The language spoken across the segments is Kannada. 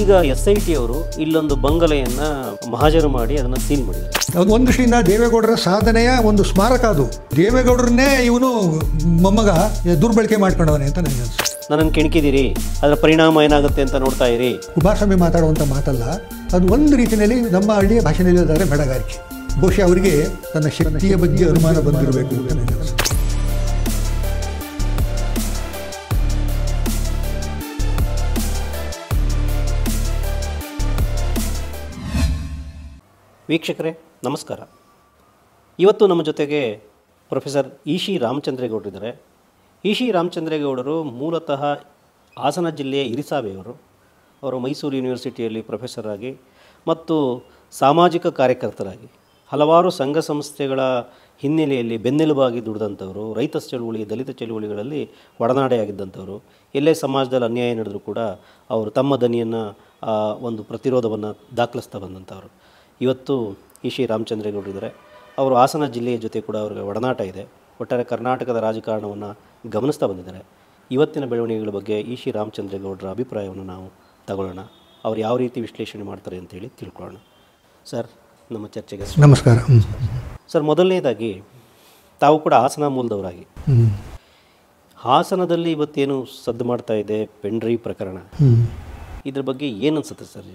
ಈಗ ಎಸ್ ಐ ಟಿ ಅವರು ಇಲ್ಲೊಂದು ಬಂಗಲೆಯನ್ನ ಮಹಾಜರು ಮಾಡಿ ಅದನ್ನ ಸೀಲ್ ಮಾಡಿದ್ರು ಅದು ಒಂದು ದೃಷ್ಟಿಯಿಂದ ದೇವೇಗೌಡರ ಸಾಧನೆಯ ಒಂದು ಸ್ಮಾರಕ ಅದು ದೇವೇಗೌಡರನ್ನೇ ಇವನು ಮೊಮ್ಮಗ ದುರ್ಬಳಕೆ ಮಾಡ್ಕೊಂಡವನೇ ಅಂತ ನನಗೆ ನನ್ನ ನನ್ನನ್ನು ಕೆಣಕಿದಿರಿ ಅದರ ಪರಿಣಾಮ ಏನಾಗುತ್ತೆ ಅಂತ ನೋಡ್ತಾ ಇರಿ ಕುಮಾರಸ್ವಾಮಿ ಮಾತಾಡುವಂಥ ಮಾತಲ್ಲ ಅದು ಒಂದು ರೀತಿಯಲ್ಲಿ ನಮ್ಮ ಹಳ್ಳಿಯ ಭಾಷೆಯಲ್ಲಿ ಆದರೆ ಬಹುಶಃ ಅವರಿಗೆ ತನ್ನ ಶಕ್ತಿಯ ಬಗ್ಗೆ ಅನುಮಾನ ಬಂದಿರಬೇಕು ಅಂತ ನನಗೆ ಅನಿಸುತ್ತೆ ವೀಕ್ಷಕರೇ ನಮಸ್ಕಾರ ಇವತ್ತು ನಮ್ಮ ಜೊತೆಗೆ ಪ್ರೊಫೆಸರ್ ಈಶಿ ರಾಮಚಂದ್ರೇಗೌಡರಿದ್ದಾರೆ ಶಿ ರಾಮಚಂದ್ರೇಗೌಡರು ಮೂಲತಃ ಹಾಸನ ಜಿಲ್ಲೆಯ ಇರಿಸಾವೆಯವರು ಅವರು ಮೈಸೂರು ಯೂನಿವರ್ಸಿಟಿಯಲ್ಲಿ ಪ್ರೊಫೆಸರ್ ಆಗಿ ಮತ್ತು ಸಾಮಾಜಿಕ ಕಾರ್ಯಕರ್ತರಾಗಿ ಹಲವಾರು ಸಂಘ ಸಂಸ್ಥೆಗಳ ಹಿನ್ನೆಲೆಯಲ್ಲಿ ಬೆನ್ನೆಲುಬಾಗಿ ದುಡಿದಂಥವರು ರೈತ ಚಳುವಳಿ ದಲಿತ ಚಳುವಳಿಗಳಲ್ಲಿ ಒಡನಾಡೆಯಾಗಿದ್ದಂಥವರು ಎಲ್ಲೇ ಸಮಾಜದಲ್ಲಿ ಅನ್ಯಾಯ ನಡೆದರೂ ಕೂಡ ಅವರು ತಮ್ಮ ದನಿಯನ್ನು ಒಂದು ಪ್ರತಿರೋಧವನ್ನು ದಾಖಲಿಸ್ತಾ ಬಂದಂಥವರು ಇವತ್ತು ಇ ಶ್ರೀ ರಾಮಚಂದ್ರೇಗೌಡರಿದ್ದಾರೆ ಅವರು ಹಾಸನ ಜಿಲ್ಲೆಯ ಜೊತೆ ಕೂಡ ಅವ್ರಿಗೆ ಒಡನಾಟ ಇದೆ ಒಟ್ಟಾರೆ ಕರ್ನಾಟಕದ ರಾಜಕಾರಣವನ್ನು ಗಮನಿಸ್ತಾ ಬಂದಿದ್ದಾರೆ ಇವತ್ತಿನ ಬೆಳವಣಿಗೆಗಳ ಬಗ್ಗೆ ಇ ಶ್ರೀ ರಾಮಚಂದ್ರೇಗೌಡರ ಅಭಿಪ್ರಾಯವನ್ನು ನಾವು ತಗೊಳ್ಳೋಣ ಅವ್ರು ಯಾವ ರೀತಿ ವಿಶ್ಲೇಷಣೆ ಮಾಡ್ತಾರೆ ಅಂತೇಳಿ ತಿಳ್ಕೊಳ್ಳೋಣ ಸರ್ ನಮ್ಮ ಚರ್ಚೆಗೆ ನಮಸ್ಕಾರ ಸರ್ ಮೊದಲನೇದಾಗಿ ತಾವು ಕೂಡ ಹಾಸನ ಮೂಲದವರಾಗಿ ಹಾಸನದಲ್ಲಿ ಇವತ್ತೇನು ಸದ್ದು ಮಾಡ್ತಾ ಇದೆ ಪೆಂಡ್ರಿ ಪ್ರಕರಣ ಇದ್ರ ಬಗ್ಗೆ ಏನು ಅನ್ಸುತ್ತೆ ಸರ್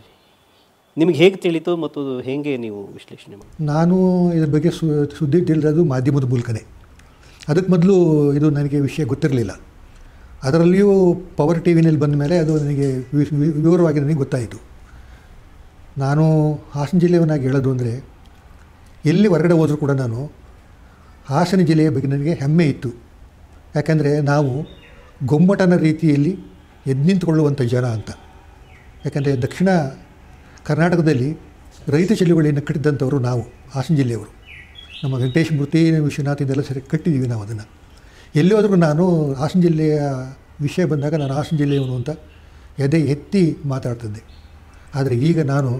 ನಿಮಗೆ ಹೇಗೆ ತಿಳಿತು ಮತ್ತು ಹೇಗೆ ನೀವು ವಿಶ್ಲೇಷಣೆ ಮಾಡಿ ನಾನು ಇದ್ರ ಬಗ್ಗೆ ಸುದ್ದಿ ತಿಳಿದದು ಮಾಧ್ಯಮದ ಮೂಲಕನೇ ಅದಕ್ಕೆ ಮೊದಲು ಇದು ನನಗೆ ವಿಷಯ ಗೊತ್ತಿರಲಿಲ್ಲ ಅದರಲ್ಲಿಯೂ ಪವರ್ ಟಿ ವಿನಲ್ಲಿ ಬಂದ ಮೇಲೆ ಅದು ನನಗೆ ವಿವರವಾಗಿ ನನಗೆ ಗೊತ್ತಾಯಿತು ನಾನು ಹಾಸನ ಜಿಲ್ಲೆಯವನಾಗಿ ಹೇಳೋದು ಅಂದರೆ ಎಲ್ಲಿ ಹೊರಗಡೆ ಹೋದರೂ ಕೂಡ ನಾನು ಹಾಸನ ಜಿಲ್ಲೆಯ ಬಗ್ಗೆ ನನಗೆ ಹೆಮ್ಮೆ ಇತ್ತು ಯಾಕಂದರೆ ನಾವು ಗೊಮ್ಮಟನ ರೀತಿಯಲ್ಲಿ ಎದ್ದು ನಿಂತುಕೊಳ್ಳುವಂಥ ಜನ ಅಂತ ಯಾಕೆಂದರೆ ದಕ್ಷಿಣ ಕರ್ನಾಟಕದಲ್ಲಿ ರೈತ ಚಳುವಳಿಯನ್ನು ಕಟ್ಟಿದ್ದಂಥವರು ನಾವು ಹಾಸನ ಜಿಲ್ಲೆಯವರು ನಮ್ಮ ವೆಂಕಟೇಶ್ ಮೂರ್ತಿ ವಿಶ್ವನಾಥ್ ಇದೆಲ್ಲ ಸರಿ ಕಟ್ಟಿದ್ದೀವಿ ನಾವು ಅದನ್ನು ಹೋದರೂ ನಾನು ಹಾಸನ ಜಿಲ್ಲೆಯ ವಿಷಯ ಬಂದಾಗ ನಾನು ಹಾಸನ ಜಿಲ್ಲೆಯವನು ಅಂತ ಎದೆ ಎತ್ತಿ ಮಾತಾಡ್ತಿದ್ದೆ ಆದರೆ ಈಗ ನಾನು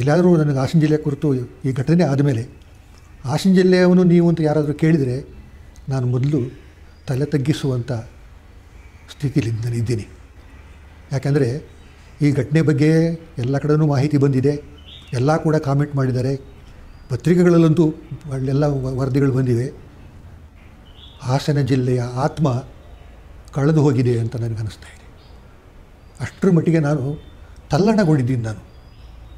ಎಲ್ಲಾದರೂ ನನಗೆ ಹಾಸನ ಜಿಲ್ಲೆ ಕುರಿತು ಈ ಘಟನೆ ಆದಮೇಲೆ ಹಾಸನ ಜಿಲ್ಲೆಯವನು ನೀವು ಅಂತ ಯಾರಾದರೂ ಕೇಳಿದರೆ ನಾನು ಮೊದಲು ತಲೆ ತಗ್ಗಿಸುವಂಥ ಸ್ಥಿತಿಯಲ್ಲಿ ನಾನು ಇದ್ದೀನಿ ಯಾಕೆಂದರೆ ಈ ಘಟನೆ ಬಗ್ಗೆ ಎಲ್ಲ ಕಡೆನೂ ಮಾಹಿತಿ ಬಂದಿದೆ ಎಲ್ಲ ಕೂಡ ಕಾಮೆಂಟ್ ಮಾಡಿದ್ದಾರೆ ಪತ್ರಿಕೆಗಳಲ್ಲಂತೂ ಒಳ್ಳೆಲ್ಲ ವರದಿಗಳು ಬಂದಿವೆ ಹಾಸನ ಜಿಲ್ಲೆಯ ಆತ್ಮ ಕಳೆದು ಹೋಗಿದೆ ಅಂತ ನನಗನ್ನಿಸ್ತಾ ಇದೆ ಅಷ್ಟರ ಮಟ್ಟಿಗೆ ನಾನು ತಲ್ಲಣಗೊಂಡಿದ್ದೀನಿ ನಾನು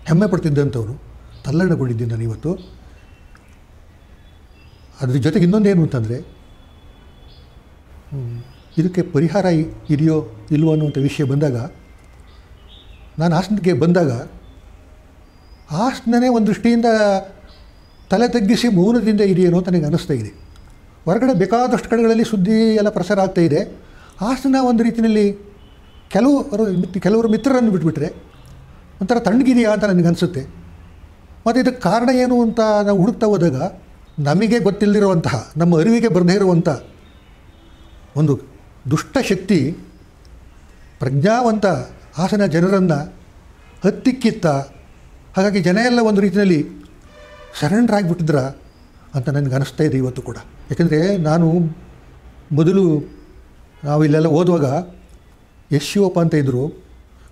ಹೆಮ್ಮೆ ಪಡ್ತಿದ್ದಂಥವನು ತಲ್ಲಣಗೊಂಡಿದ್ದೀನಿ ನಾನು ಇವತ್ತು ಅದ್ರ ಜೊತೆಗೆ ಇನ್ನೊಂದೇನು ಅಂತಂದರೆ ಇದಕ್ಕೆ ಪರಿಹಾರ ಇದೆಯೋ ಇಲ್ವೋ ಅನ್ನುವಂಥ ವಿಷಯ ಬಂದಾಗ ನಾನು ಹಾಸನಕ್ಕೆ ಬಂದಾಗ ಹಾಸನನೇ ಒಂದು ದೃಷ್ಟಿಯಿಂದ ತಲೆ ತಗ್ಗಿಸಿ ಮೌನದಿಂದ ಇದೆಯೇನೋ ನನಗೆ ಅನ್ನಿಸ್ತಾ ಇದೆ ಹೊರಗಡೆ ಬೇಕಾದಷ್ಟು ಕಡೆಗಳಲ್ಲಿ ಸುದ್ದಿ ಎಲ್ಲ ಪ್ರಸಾರ ಆಗ್ತಾ ಇದೆ ಹಾಸನ ಒಂದು ರೀತಿಯಲ್ಲಿ ಕೆಲವರು ಕೆಲವರು ಮಿತ್ರರನ್ನು ಬಿಟ್ಬಿಟ್ರೆ ಒಂಥರ ತಣ್ಣಗಿದೆಯಾ ಅಂತ ನನಗೆ ಅನಿಸುತ್ತೆ ಮತ್ತು ಇದಕ್ಕೆ ಕಾರಣ ಏನು ಅಂತ ನಾವು ಹುಡುಕ್ತಾ ಹೋದಾಗ ನಮಗೆ ಗೊತ್ತಿಲ್ಲದಿರುವಂತಹ ನಮ್ಮ ಅರಿವಿಗೆ ಬರದೇ ಇರುವಂಥ ಒಂದು ದುಷ್ಟ ಶಕ್ತಿ ಪ್ರಜ್ಞಾವಂತ ಹಾಸನ ಜನರನ್ನು ಹತ್ತಿಕ್ಕಿತ್ತ ಹಾಗಾಗಿ ಜನ ಎಲ್ಲ ಒಂದು ರೀತಿಯಲ್ಲಿ ಸರೆಂಡರ್ ಆಗಿಬಿಟ್ಟಿದ್ರ ಅಂತ ನನಗೆ ಅನಿಸ್ತಾ ಇದೆ ಇವತ್ತು ಕೂಡ ಯಾಕೆಂದರೆ ನಾನು ಮೊದಲು ನಾವು ಇಲ್ಲೆಲ್ಲ ಓದುವಾಗ ಎಸ್ ಶಿವಪ್ಪ ಅಂತ ಇದ್ದರು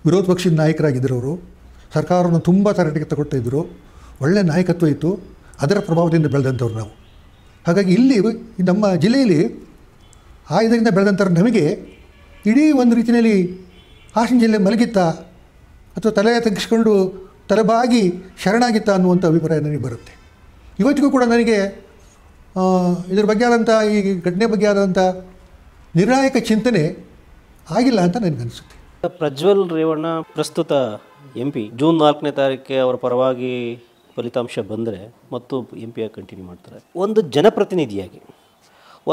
ವಿರೋಧ ಪಕ್ಷದ ನಾಯಕರಾಗಿದ್ದರು ಅವರು ಸರ್ಕಾರವನ್ನು ತುಂಬ ತಗೊಳ್ತಾ ತಗೊಳ್ತಾಯಿದ್ರು ಒಳ್ಳೆಯ ನಾಯಕತ್ವ ಇತ್ತು ಅದರ ಪ್ರಭಾವದಿಂದ ಬೆಳೆದಂಥವ್ರು ನಾವು ಹಾಗಾಗಿ ಇಲ್ಲಿ ನಮ್ಮ ಜಿಲ್ಲೆಯಲ್ಲಿ ಆ ಇದರಿಂದ ಬೆಳೆದಂಥವ್ರು ನಮಗೆ ಇಡೀ ಒಂದು ರೀತಿಯಲ್ಲಿ ಹಾಸನ ಜಿಲ್ಲೆ ಮಲಗಿತ್ತ ಅಥವಾ ತಲೆ ತಗ್ಗಿಸ್ಕೊಂಡು ತಲೆಬಾಗಿ ಶರಣಾಗಿತ್ತ ಅನ್ನುವಂಥ ಅಭಿಪ್ರಾಯ ನನಗೆ ಬರುತ್ತೆ ಇವತ್ತಿಗೂ ಕೂಡ ನನಗೆ ಇದ್ರ ಬಗ್ಗೆ ಆದಂಥ ಈ ಘಟನೆ ಬಗ್ಗೆ ಆದಂಥ ನಿರ್ಣಾಯಕ ಚಿಂತನೆ ಆಗಿಲ್ಲ ಅಂತ ನನಗನ್ನಿಸುತ್ತೆ ಪ್ರಜ್ವಲ್ ರೇವಣ್ಣ ಪ್ರಸ್ತುತ ಎಂ ಪಿ ಜೂನ್ ನಾಲ್ಕನೇ ತಾರೀಕಿಗೆ ಅವರ ಪರವಾಗಿ ಫಲಿತಾಂಶ ಬಂದರೆ ಮತ್ತು ಎಂ ಪಿ ಕಂಟಿನ್ಯೂ ಮಾಡ್ತಾರೆ ಒಂದು ಜನಪ್ರತಿನಿಧಿಯಾಗಿ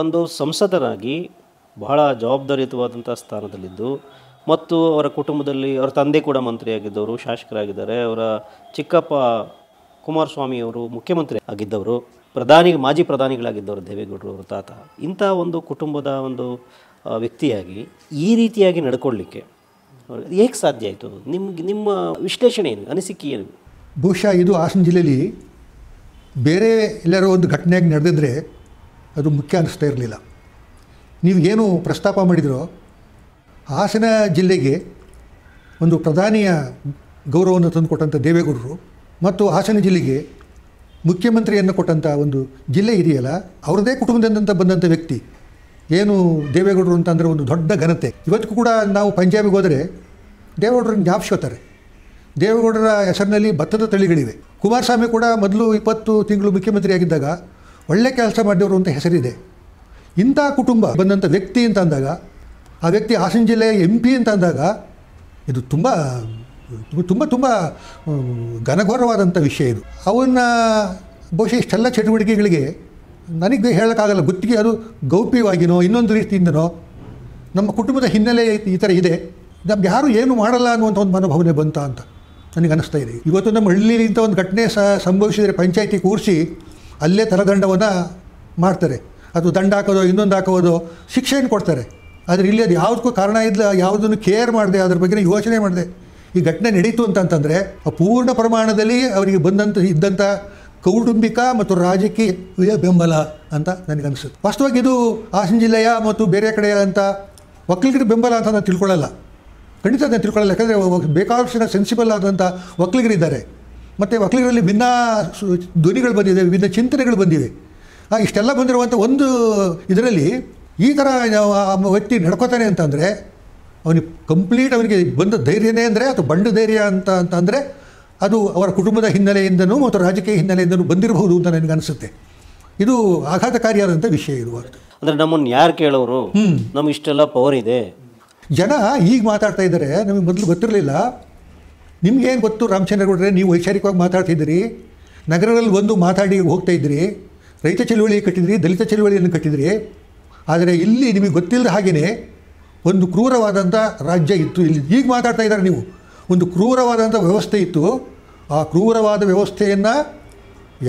ಒಂದು ಸಂಸದರಾಗಿ ಬಹಳ ಜವಾಬ್ದಾರಿಯುತವಾದಂಥ ಸ್ಥಾನದಲ್ಲಿದ್ದು ಮತ್ತು ಅವರ ಕುಟುಂಬದಲ್ಲಿ ಅವರ ತಂದೆ ಕೂಡ ಮಂತ್ರಿಯಾಗಿದ್ದವರು ಶಾಸಕರಾಗಿದ್ದಾರೆ ಅವರ ಚಿಕ್ಕಪ್ಪ ಕುಮಾರಸ್ವಾಮಿಯವರು ಮುಖ್ಯಮಂತ್ರಿ ಆಗಿದ್ದವರು ಪ್ರಧಾನಿ ಮಾಜಿ ಪ್ರಧಾನಿಗಳಾಗಿದ್ದವರು ದೇವೇಗೌಡರು ಅವರು ತಾತ ಇಂಥ ಒಂದು ಕುಟುಂಬದ ಒಂದು ವ್ಯಕ್ತಿಯಾಗಿ ಈ ರೀತಿಯಾಗಿ ನಡ್ಕೊಳ್ಳಿಕ್ಕೆ ಹೇಗೆ ಸಾಧ್ಯ ಆಯಿತು ನಿಮ್ಗೆ ನಿಮ್ಮ ವಿಶ್ಲೇಷಣೆ ಏನು ಅನಿಸಿಕೆ ಏನು ಬಹುಶಃ ಇದು ಹಾಸನ ಜಿಲ್ಲೆಯಲ್ಲಿ ಬೇರೆ ಎಲ್ಲರೂ ಒಂದು ಘಟನೆಯಾಗಿ ನಡೆದಿದ್ರೆ ಅದು ಮುಖ್ಯ ಅನಿಸ್ತಾ ಇರಲಿಲ್ಲ ನೀವು ಏನು ಪ್ರಸ್ತಾಪ ಮಾಡಿದರೋ ಹಾಸನ ಜಿಲ್ಲೆಗೆ ಒಂದು ಪ್ರಧಾನಿಯ ಗೌರವವನ್ನು ತಂದುಕೊಟ್ಟಂಥ ದೇವೇಗೌಡರು ಮತ್ತು ಹಾಸನ ಜಿಲ್ಲೆಗೆ ಮುಖ್ಯಮಂತ್ರಿಯನ್ನು ಕೊಟ್ಟಂಥ ಒಂದು ಜಿಲ್ಲೆ ಇದೆಯಲ್ಲ ಅವ್ರದ್ದೇ ಕುಟುಂಬದಿಂದ ಬಂದಂಥ ವ್ಯಕ್ತಿ ಏನು ದೇವೇಗೌಡರು ಅಂತಂದರೆ ಒಂದು ದೊಡ್ಡ ಘನತೆ ಇವತ್ತಿಗೂ ಕೂಡ ನಾವು ಪಂಜಾಬಿಗೆ ಹೋದರೆ ದೇವೇಗೌಡರನ್ನ ಜ್ಞಾಪಿಸ್ಕೋತಾರೆ ದೇವೇಗೌಡರ ಹೆಸರಿನಲ್ಲಿ ಭತ್ತದ ತಳಿಗಳಿವೆ ಕುಮಾರಸ್ವಾಮಿ ಕೂಡ ಮೊದಲು ಇಪ್ಪತ್ತು ತಿಂಗಳು ಮುಖ್ಯಮಂತ್ರಿಯಾಗಿದ್ದಾಗ ಒಳ್ಳೆ ಕೆಲಸ ಮಾಡಿದವರು ಅಂತ ಹೆಸರಿದೆ ಇಂಥ ಕುಟುಂಬ ಬಂದಂಥ ವ್ಯಕ್ತಿ ಅಂತ ಅಂದಾಗ ಆ ವ್ಯಕ್ತಿ ಹಾಸನ ಜಿಲ್ಲೆಯ ಎಂ ಪಿ ಅಂತ ಅಂದಾಗ ಇದು ತುಂಬ ತುಂಬ ತುಂಬ ಘನಘೋರವಾದಂಥ ವಿಷಯ ಇದು ಅವನ ಬಹುಶಃ ಇಷ್ಟೆಲ್ಲ ಚಟುವಟಿಕೆಗಳಿಗೆ ನನಗೆ ಹೇಳೋಕ್ಕಾಗಲ್ಲ ಗುತ್ತಿಗೆ ಅದು ಗೌಪ್ಯವಾಗಿನೋ ಇನ್ನೊಂದು ರೀತಿಯಿಂದನೋ ನಮ್ಮ ಕುಟುಂಬದ ಹಿನ್ನೆಲೆ ಈ ಥರ ಇದೆ ನಮ್ಗೆ ಯಾರೂ ಏನು ಮಾಡಲ್ಲ ಅನ್ನುವಂಥ ಒಂದು ಮನೋಭಾವನೆ ಬಂತ ಅಂತ ನನಗೆ ಅನಿಸ್ತಾ ಇದೆ ಇವತ್ತು ನಮ್ಮ ಹಳ್ಳಿಯಲ್ಲಿ ಇಂಥ ಒಂದು ಘಟನೆ ಸಹ ಸಂಭವಿಸಿದರೆ ಪಂಚಾಯಿತಿ ಕೂರಿಸಿ ಅಲ್ಲೇ ತಲದಂಡವನ್ನು ಮಾಡ್ತಾರೆ ಅದು ದಂಡ ಹಾಕೋದು ಇನ್ನೊಂದು ಹಾಕೋದು ಶಿಕ್ಷೆಯನ್ನು ಕೊಡ್ತಾರೆ ಆದರೆ ಇಲ್ಲಿ ಅದು ಯಾವುದಕ್ಕೂ ಕಾರಣ ಇಲ್ಲ ಯಾವುದನ್ನು ಕೇರ್ ಮಾಡಿದೆ ಅದ್ರ ಬಗ್ಗೆ ಯೋಚನೆ ಮಾಡಿದೆ ಈ ಘಟನೆ ನಡೀತು ಅಂತಂತಂದರೆ ಪೂರ್ಣ ಪ್ರಮಾಣದಲ್ಲಿ ಅವರಿಗೆ ಬಂದಂಥ ಇದ್ದಂಥ ಕೌಟುಂಬಿಕ ಮತ್ತು ರಾಜಕೀಯ ಬೆಂಬಲ ಅಂತ ನನಗನ್ನಿಸುತ್ತೆ ವಾಸ್ತವವಾಗಿ ಇದು ಹಾಸನ ಜಿಲ್ಲೆಯ ಮತ್ತು ಬೇರೆ ಅಂತ ಒಕ್ಕಲಿಗರ ಬೆಂಬಲ ಅಂತ ನಾನು ತಿಳ್ಕೊಳ್ಳಲ್ಲ ಖಂಡಿತ ನಾನು ತಿಳ್ಕೊಳ್ಳಲ್ಲ ಯಾಕಂದರೆ ಬೇಕಾದಷ್ಟು ಸೆನ್ಸಿಬಲ್ ಆದಂಥ ಒಕ್ಕಲಿಗರಿದ್ದಾರೆ ಮತ್ತು ಒಕ್ಕಲಿಗರಲ್ಲಿ ಭಿನ್ನ ಧ್ವನಿಗಳು ಬಂದಿದೆ ವಿಭಿನ್ನ ಚಿಂತನೆಗಳು ಬಂದಿವೆ ಇಷ್ಟೆಲ್ಲ ಬಂದಿರುವಂಥ ಒಂದು ಇದರಲ್ಲಿ ಈ ಥರ ವ್ಯಕ್ತಿ ನಡ್ಕೋತಾನೆ ಅಂತಂದರೆ ಅವನಿಗೆ ಕಂಪ್ಲೀಟ್ ಅವನಿಗೆ ಬಂದ ಧೈರ್ಯನೇ ಅಂದರೆ ಅಥವಾ ಬಂಡ ಧೈರ್ಯ ಅಂತ ಅಂತಂದರೆ ಅದು ಅವರ ಕುಟುಂಬದ ಹಿನ್ನೆಲೆಯಿಂದನೂ ಮತ್ತು ರಾಜಕೀಯ ಹಿನ್ನೆಲೆಯಿಂದನೂ ಬಂದಿರಬಹುದು ಅಂತ ಅನಿಸುತ್ತೆ ಇದು ಆಘಾತಕಾರಿಯಾದಂಥ ವಿಷಯ ಇರುವಂಥದ್ದು ಅಂದರೆ ನಮ್ಮನ್ನು ಯಾರು ಕೇಳೋರು ನಮ್ಗೆ ಇಷ್ಟೆಲ್ಲ ಪವರ್ ಇದೆ ಜನ ಈಗ ಮಾತಾಡ್ತಾ ಇದ್ದಾರೆ ನಮಗೆ ಮೊದಲು ಗೊತ್ತಿರಲಿಲ್ಲ ನಿಮಗೇನು ಗೊತ್ತು ರಾಮಚಂದ್ರಗೌಡ್ರೆ ನೀವು ವೈಚಾರಿಕವಾಗಿ ಮಾತಾಡ್ತಿದ್ದೀರಿ ನಗರಗಳಲ್ಲಿ ಬಂದು ಮಾತಾಡಿ ಹೋಗ್ತಾ ಇದ್ದೀರಿ ರೈತ ಚಳುವಳಿ ಕಟ್ಟಿದ್ರಿ ದಲಿತ ಚಳುವಳಿಯನ್ನು ಕಟ್ಟಿದ್ರಿ ಆದರೆ ಇಲ್ಲಿ ನಿಮಗೆ ಗೊತ್ತಿಲ್ಲದ ಹಾಗೆಯೇ ಒಂದು ಕ್ರೂರವಾದಂಥ ರಾಜ್ಯ ಇತ್ತು ಇಲ್ಲಿ ಈಗ ಮಾತಾಡ್ತಾ ಇದ್ದಾರೆ ನೀವು ಒಂದು ಕ್ರೂರವಾದಂಥ ವ್ಯವಸ್ಥೆ ಇತ್ತು ಆ ಕ್ರೂರವಾದ ವ್ಯವಸ್ಥೆಯನ್ನು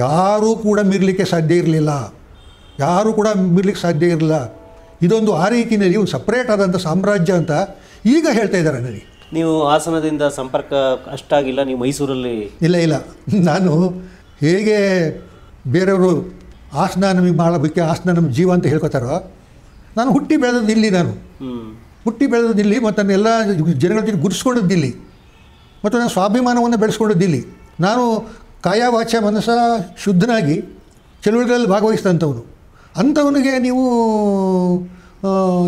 ಯಾರೂ ಕೂಡ ಮೀರಲಿಕ್ಕೆ ಸಾಧ್ಯ ಇರಲಿಲ್ಲ ಯಾರೂ ಕೂಡ ಮೀರಲಿಕ್ಕೆ ಸಾಧ್ಯ ಇರಲಿಲ್ಲ ಇದೊಂದು ಆ ರೀತಿಯಲ್ಲಿ ಒಂದು ಸಪ್ರೇಟ್ ಆದಂಥ ಸಾಮ್ರಾಜ್ಯ ಅಂತ ಈಗ ಹೇಳ್ತಾ ಇದ್ದಾರೆ ನನಗೆ ನೀವು ಆಸನದಿಂದ ಸಂಪರ್ಕ ಅಷ್ಟಾಗಿಲ್ಲ ನೀವು ಮೈಸೂರಲ್ಲಿ ಇಲ್ಲ ಇಲ್ಲ ನಾನು ಹೇಗೆ ಬೇರೆಯವರು ಆಸನ ನಮಗೆ ಮಾಡಬೇಕು ಆಸನ ನಮ್ಮ ಜೀವ ಅಂತ ಹೇಳ್ಕೊತಾರೋ ನಾನು ಹುಟ್ಟಿ ಬೆಳೆದದ್ದು ಇಲ್ಲಿ ನಾನು ಹುಟ್ಟಿ ಬೆಳೆದದ್ದು ಇಲ್ಲಿ ಮತ್ತು ಎಲ್ಲ ಜನಗಳ ಜೊತೆ ಗುರುಸ್ಕೊಂಡದ್ದು ಇಲ್ಲಿ ಮತ್ತು ನನ್ನ ಸ್ವಾಭಿಮಾನವನ್ನು ಬೆಳೆಸ್ಕೊಂಡದ್ದು ಇಲ್ಲಿ ನಾನು ಕಾಯ ವಾಚ್ಯ ಮನಸ್ಸ ಶುದ್ಧನಾಗಿ ಚಳುವಳಿಗಳಲ್ಲಿ ಭಾಗವಹಿಸಿದಂಥವನು ಅಂಥವನಿಗೆ ನೀವು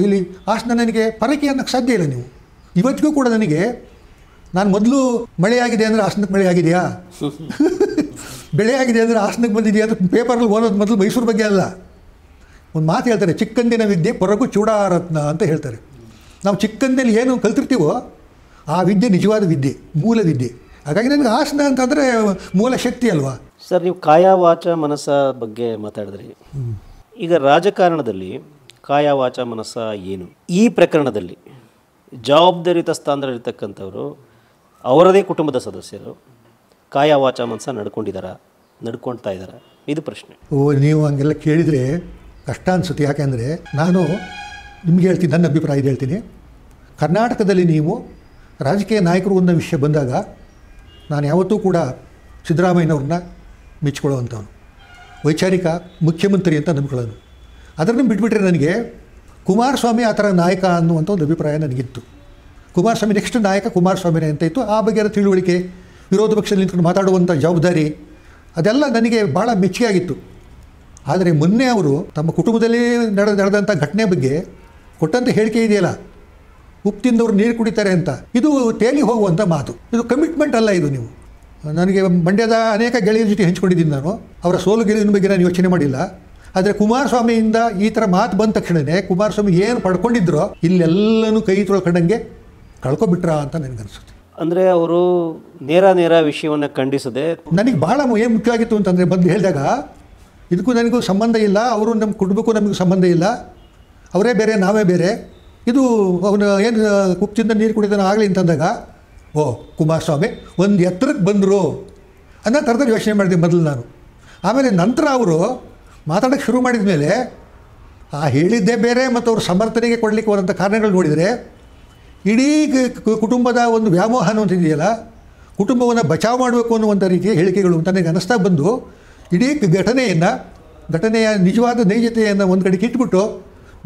ಇಲ್ಲಿ ಆಶನ ನನಗೆ ಪರಕೆ ಅನ್ನೋಕ್ಕೆ ಸಾಧ್ಯ ಇಲ್ಲ ನೀವು ಇವತ್ತಿಗೂ ಕೂಡ ನನಗೆ ನಾನು ಮೊದಲು ಮಳೆಯಾಗಿದೆ ಅಂದರೆ ಆಸನಕ್ಕೆ ಮಳೆ ಆಗಿದೆಯಾ ಬೆಳೆ ಆಗಿದೆ ಅಂದರೆ ಆಸನಕ್ಕೆ ಬಂದಿದೆಯಾ ಅಂತ ಪೇಪರಲ್ಲಿ ಓದೋದು ಮೊದಲು ಮೈಸೂರು ಬಗ್ಗೆ ಅಲ್ಲ ಒಂದು ಮಾತು ಹೇಳ್ತಾರೆ ಚಿಕ್ಕಂದಿನ ವಿದ್ಯೆ ಕೊರಗು ಚೂಡಾರತ್ನ ಅಂತ ಹೇಳ್ತಾರೆ ನಾವು ಚಿಕ್ಕಂದಿನಲ್ಲಿ ಏನು ಕಲ್ತಿರ್ತೀವೋ ಆ ವಿದ್ಯೆ ನಿಜವಾದ ವಿದ್ಯೆ ಮೂಲ ವಿದ್ಯೆ ಹಾಗಾಗಿ ನನಗೆ ಆಸನ ಅಂತಂದರೆ ಮೂಲ ಶಕ್ತಿ ಅಲ್ವಾ ಸರ್ ನೀವು ಕಾಯ ವಾಚ ಮನಸ್ಸ ಬಗ್ಗೆ ಮಾತಾಡಿದ್ರಿ ಈಗ ರಾಜಕಾರಣದಲ್ಲಿ ಕಾಯ ವಾಚ ಮನಸ್ಸ ಏನು ಈ ಪ್ರಕರಣದಲ್ಲಿ ಜವಾಬ್ದಾರಿಯುತ ಸ್ಥಾನದಲ್ಲಿರ್ತಕ್ಕಂಥವರು ಅವರದೇ ಕುಟುಂಬದ ಸದಸ್ಯರು ಕಾಯ ವಾಚ ಮನಸ್ಸ ನಡ್ಕೊಂಡಿದ್ದಾರಾ ನಡ್ಕೊಳ್ತಾ ಇದ್ದಾರೆ ಇದು ಪ್ರಶ್ನೆ ಓ ನೀವು ಹಂಗೆಲ್ಲ ಕೇಳಿದರೆ ಕಷ್ಟ ಅನಿಸುತ್ತೆ ಯಾಕೆಂದರೆ ನಾನು ನಿಮಗೆ ಹೇಳ್ತೀನಿ ನನ್ನ ಅಭಿಪ್ರಾಯ ಹೇಳ್ತೀನಿ ಕರ್ನಾಟಕದಲ್ಲಿ ನೀವು ರಾಜಕೀಯ ನಾಯಕರು ಅನ್ನೋ ವಿಷಯ ಬಂದಾಗ ನಾನು ಯಾವತ್ತೂ ಕೂಡ ಸಿದ್ದರಾಮಯ್ಯನವ್ರನ್ನ ಮೆಚ್ಚಿಕೊಳ್ಳುವಂಥವ್ರು ವೈಚಾರಿಕ ಮುಖ್ಯಮಂತ್ರಿ ಅಂತ ನಂಬ್ಕೊಳ್ಳೋನು ಅದರನ್ನು ಬಿಟ್ಬಿಟ್ರೆ ನನಗೆ ಕುಮಾರಸ್ವಾಮಿ ಆ ಥರ ನಾಯಕ ಅನ್ನುವಂಥ ಒಂದು ಅಭಿಪ್ರಾಯ ನನಗಿತ್ತು ಕುಮಾರಸ್ವಾಮಿ ನೆಕ್ಸ್ಟ್ ನಾಯಕ ಕುಮಾರಸ್ವಾಮಿನೇ ಅಂತ ಇತ್ತು ಆ ಬಗ್ಗೆ ತಿಳುವಳಿಕೆ ವಿರೋಧ ಪಕ್ಷದಲ್ಲಿ ನಿಂತ್ಕೊಂಡು ಮಾತಾಡುವಂಥ ಜವಾಬ್ದಾರಿ ಅದೆಲ್ಲ ನನಗೆ ಭಾಳ ಆಗಿತ್ತು ಆದರೆ ಮೊನ್ನೆ ಅವರು ತಮ್ಮ ಕುಟುಂಬದಲ್ಲಿ ನಡೆದ ನಡೆದಂಥ ಘಟನೆ ಬಗ್ಗೆ ಕೊಟ್ಟಂಥ ಹೇಳಿಕೆ ಇದೆಯಲ್ಲ ಉಪ್ಪು ತಿಂದವರು ನೀರು ಕುಡಿತಾರೆ ಅಂತ ಇದು ತೇಲಿ ಹೋಗುವಂಥ ಮಾತು ಇದು ಕಮಿಟ್ಮೆಂಟ್ ಅಲ್ಲ ಇದು ನೀವು ನನಗೆ ಮಂಡ್ಯದ ಅನೇಕ ಗೆಳೆಯರ ಜೊತೆ ಹಂಚ್ಕೊಂಡಿದ್ದೀನಿ ನಾನು ಅವರ ಸೋಲು ಗೆಲುವಿನ ಬಗ್ಗೆ ನಾನು ಯೋಚನೆ ಮಾಡಿಲ್ಲ ಆದರೆ ಕುಮಾರಸ್ವಾಮಿಯಿಂದ ಈ ಥರ ಮಾತು ಬಂದ ತಕ್ಷಣವೇ ಕುಮಾರಸ್ವಾಮಿ ಏನು ಪಡ್ಕೊಂಡಿದ್ರೋ ಇಲ್ಲೆಲ್ಲನೂ ಕೈ ತೊಳ್ಕೊಂಡಂಗೆ ಕಳ್ಕೊಬಿಟ್ರಾ ಅಂತ ನನಗನ್ಸುತ್ತೆ ಅಂದರೆ ಅವರು ನೇರ ನೇರ ವಿಷಯವನ್ನು ಖಂಡಿಸದೆ ನನಗೆ ಭಾಳ ಏನು ಮುಖ್ಯವಾಗಿತ್ತು ಅಂತಂದರೆ ಬಂದು ಹೇಳಿದಾಗ ಇದಕ್ಕೂ ನನಗೂ ಸಂಬಂಧ ಇಲ್ಲ ಅವರು ನಮ್ಮ ಕುಟುಂಬಕ್ಕೂ ನಮಗೂ ಸಂಬಂಧ ಇಲ್ಲ ಅವರೇ ಬೇರೆ ನಾವೇ ಬೇರೆ ಇದು ಅವನು ಏನು ಕುಪ್ಪಿಂದ ನೀರು ಕುಡಿದನ ಆಗಲಿ ಅಂತಂದಾಗ ಓ ಕುಮಾರಸ್ವಾಮಿ ಒಂದು ಎತ್ತರಕ್ಕೆ ಬಂದರು ಅನ್ನೋ ಥರದಲ್ಲಿ ಯೋಚನೆ ಮಾಡಿದೆ ಮೊದಲು ನಾನು ಆಮೇಲೆ ನಂತರ ಅವರು ಮಾತಾಡೋಕ್ಕೆ ಶುರು ಮಾಡಿದ ಮೇಲೆ ಆ ಹೇಳಿದ್ದೇ ಬೇರೆ ಮತ್ತು ಅವರು ಸಮರ್ಥನೆಗೆ ಕೊಡಲಿಕ್ಕೆ ಹೋದಂಥ ಕಾರಣಗಳು ನೋಡಿದರೆ ಇಡೀ ಕುಟುಂಬದ ಒಂದು ವ್ಯಾಮೋಹ ಅಂತ ಇದೆಯಲ್ಲ ಕುಟುಂಬವನ್ನು ಬಚಾವ್ ಮಾಡಬೇಕು ಅನ್ನುವಂಥ ರೀತಿಯ ಹೇಳಿಕೆಗಳು ಅಂತ ನನಗೆ ಅನ್ನಿಸ್ತಾ ಬಂದು ಇಡೀ ಘಟನೆಯನ್ನು ಘಟನೆಯ ನಿಜವಾದ ನೈಜತೆಯನ್ನು ಒಂದು ಕಡೆ ಕಿಟ್ಬಿಟ್ಟು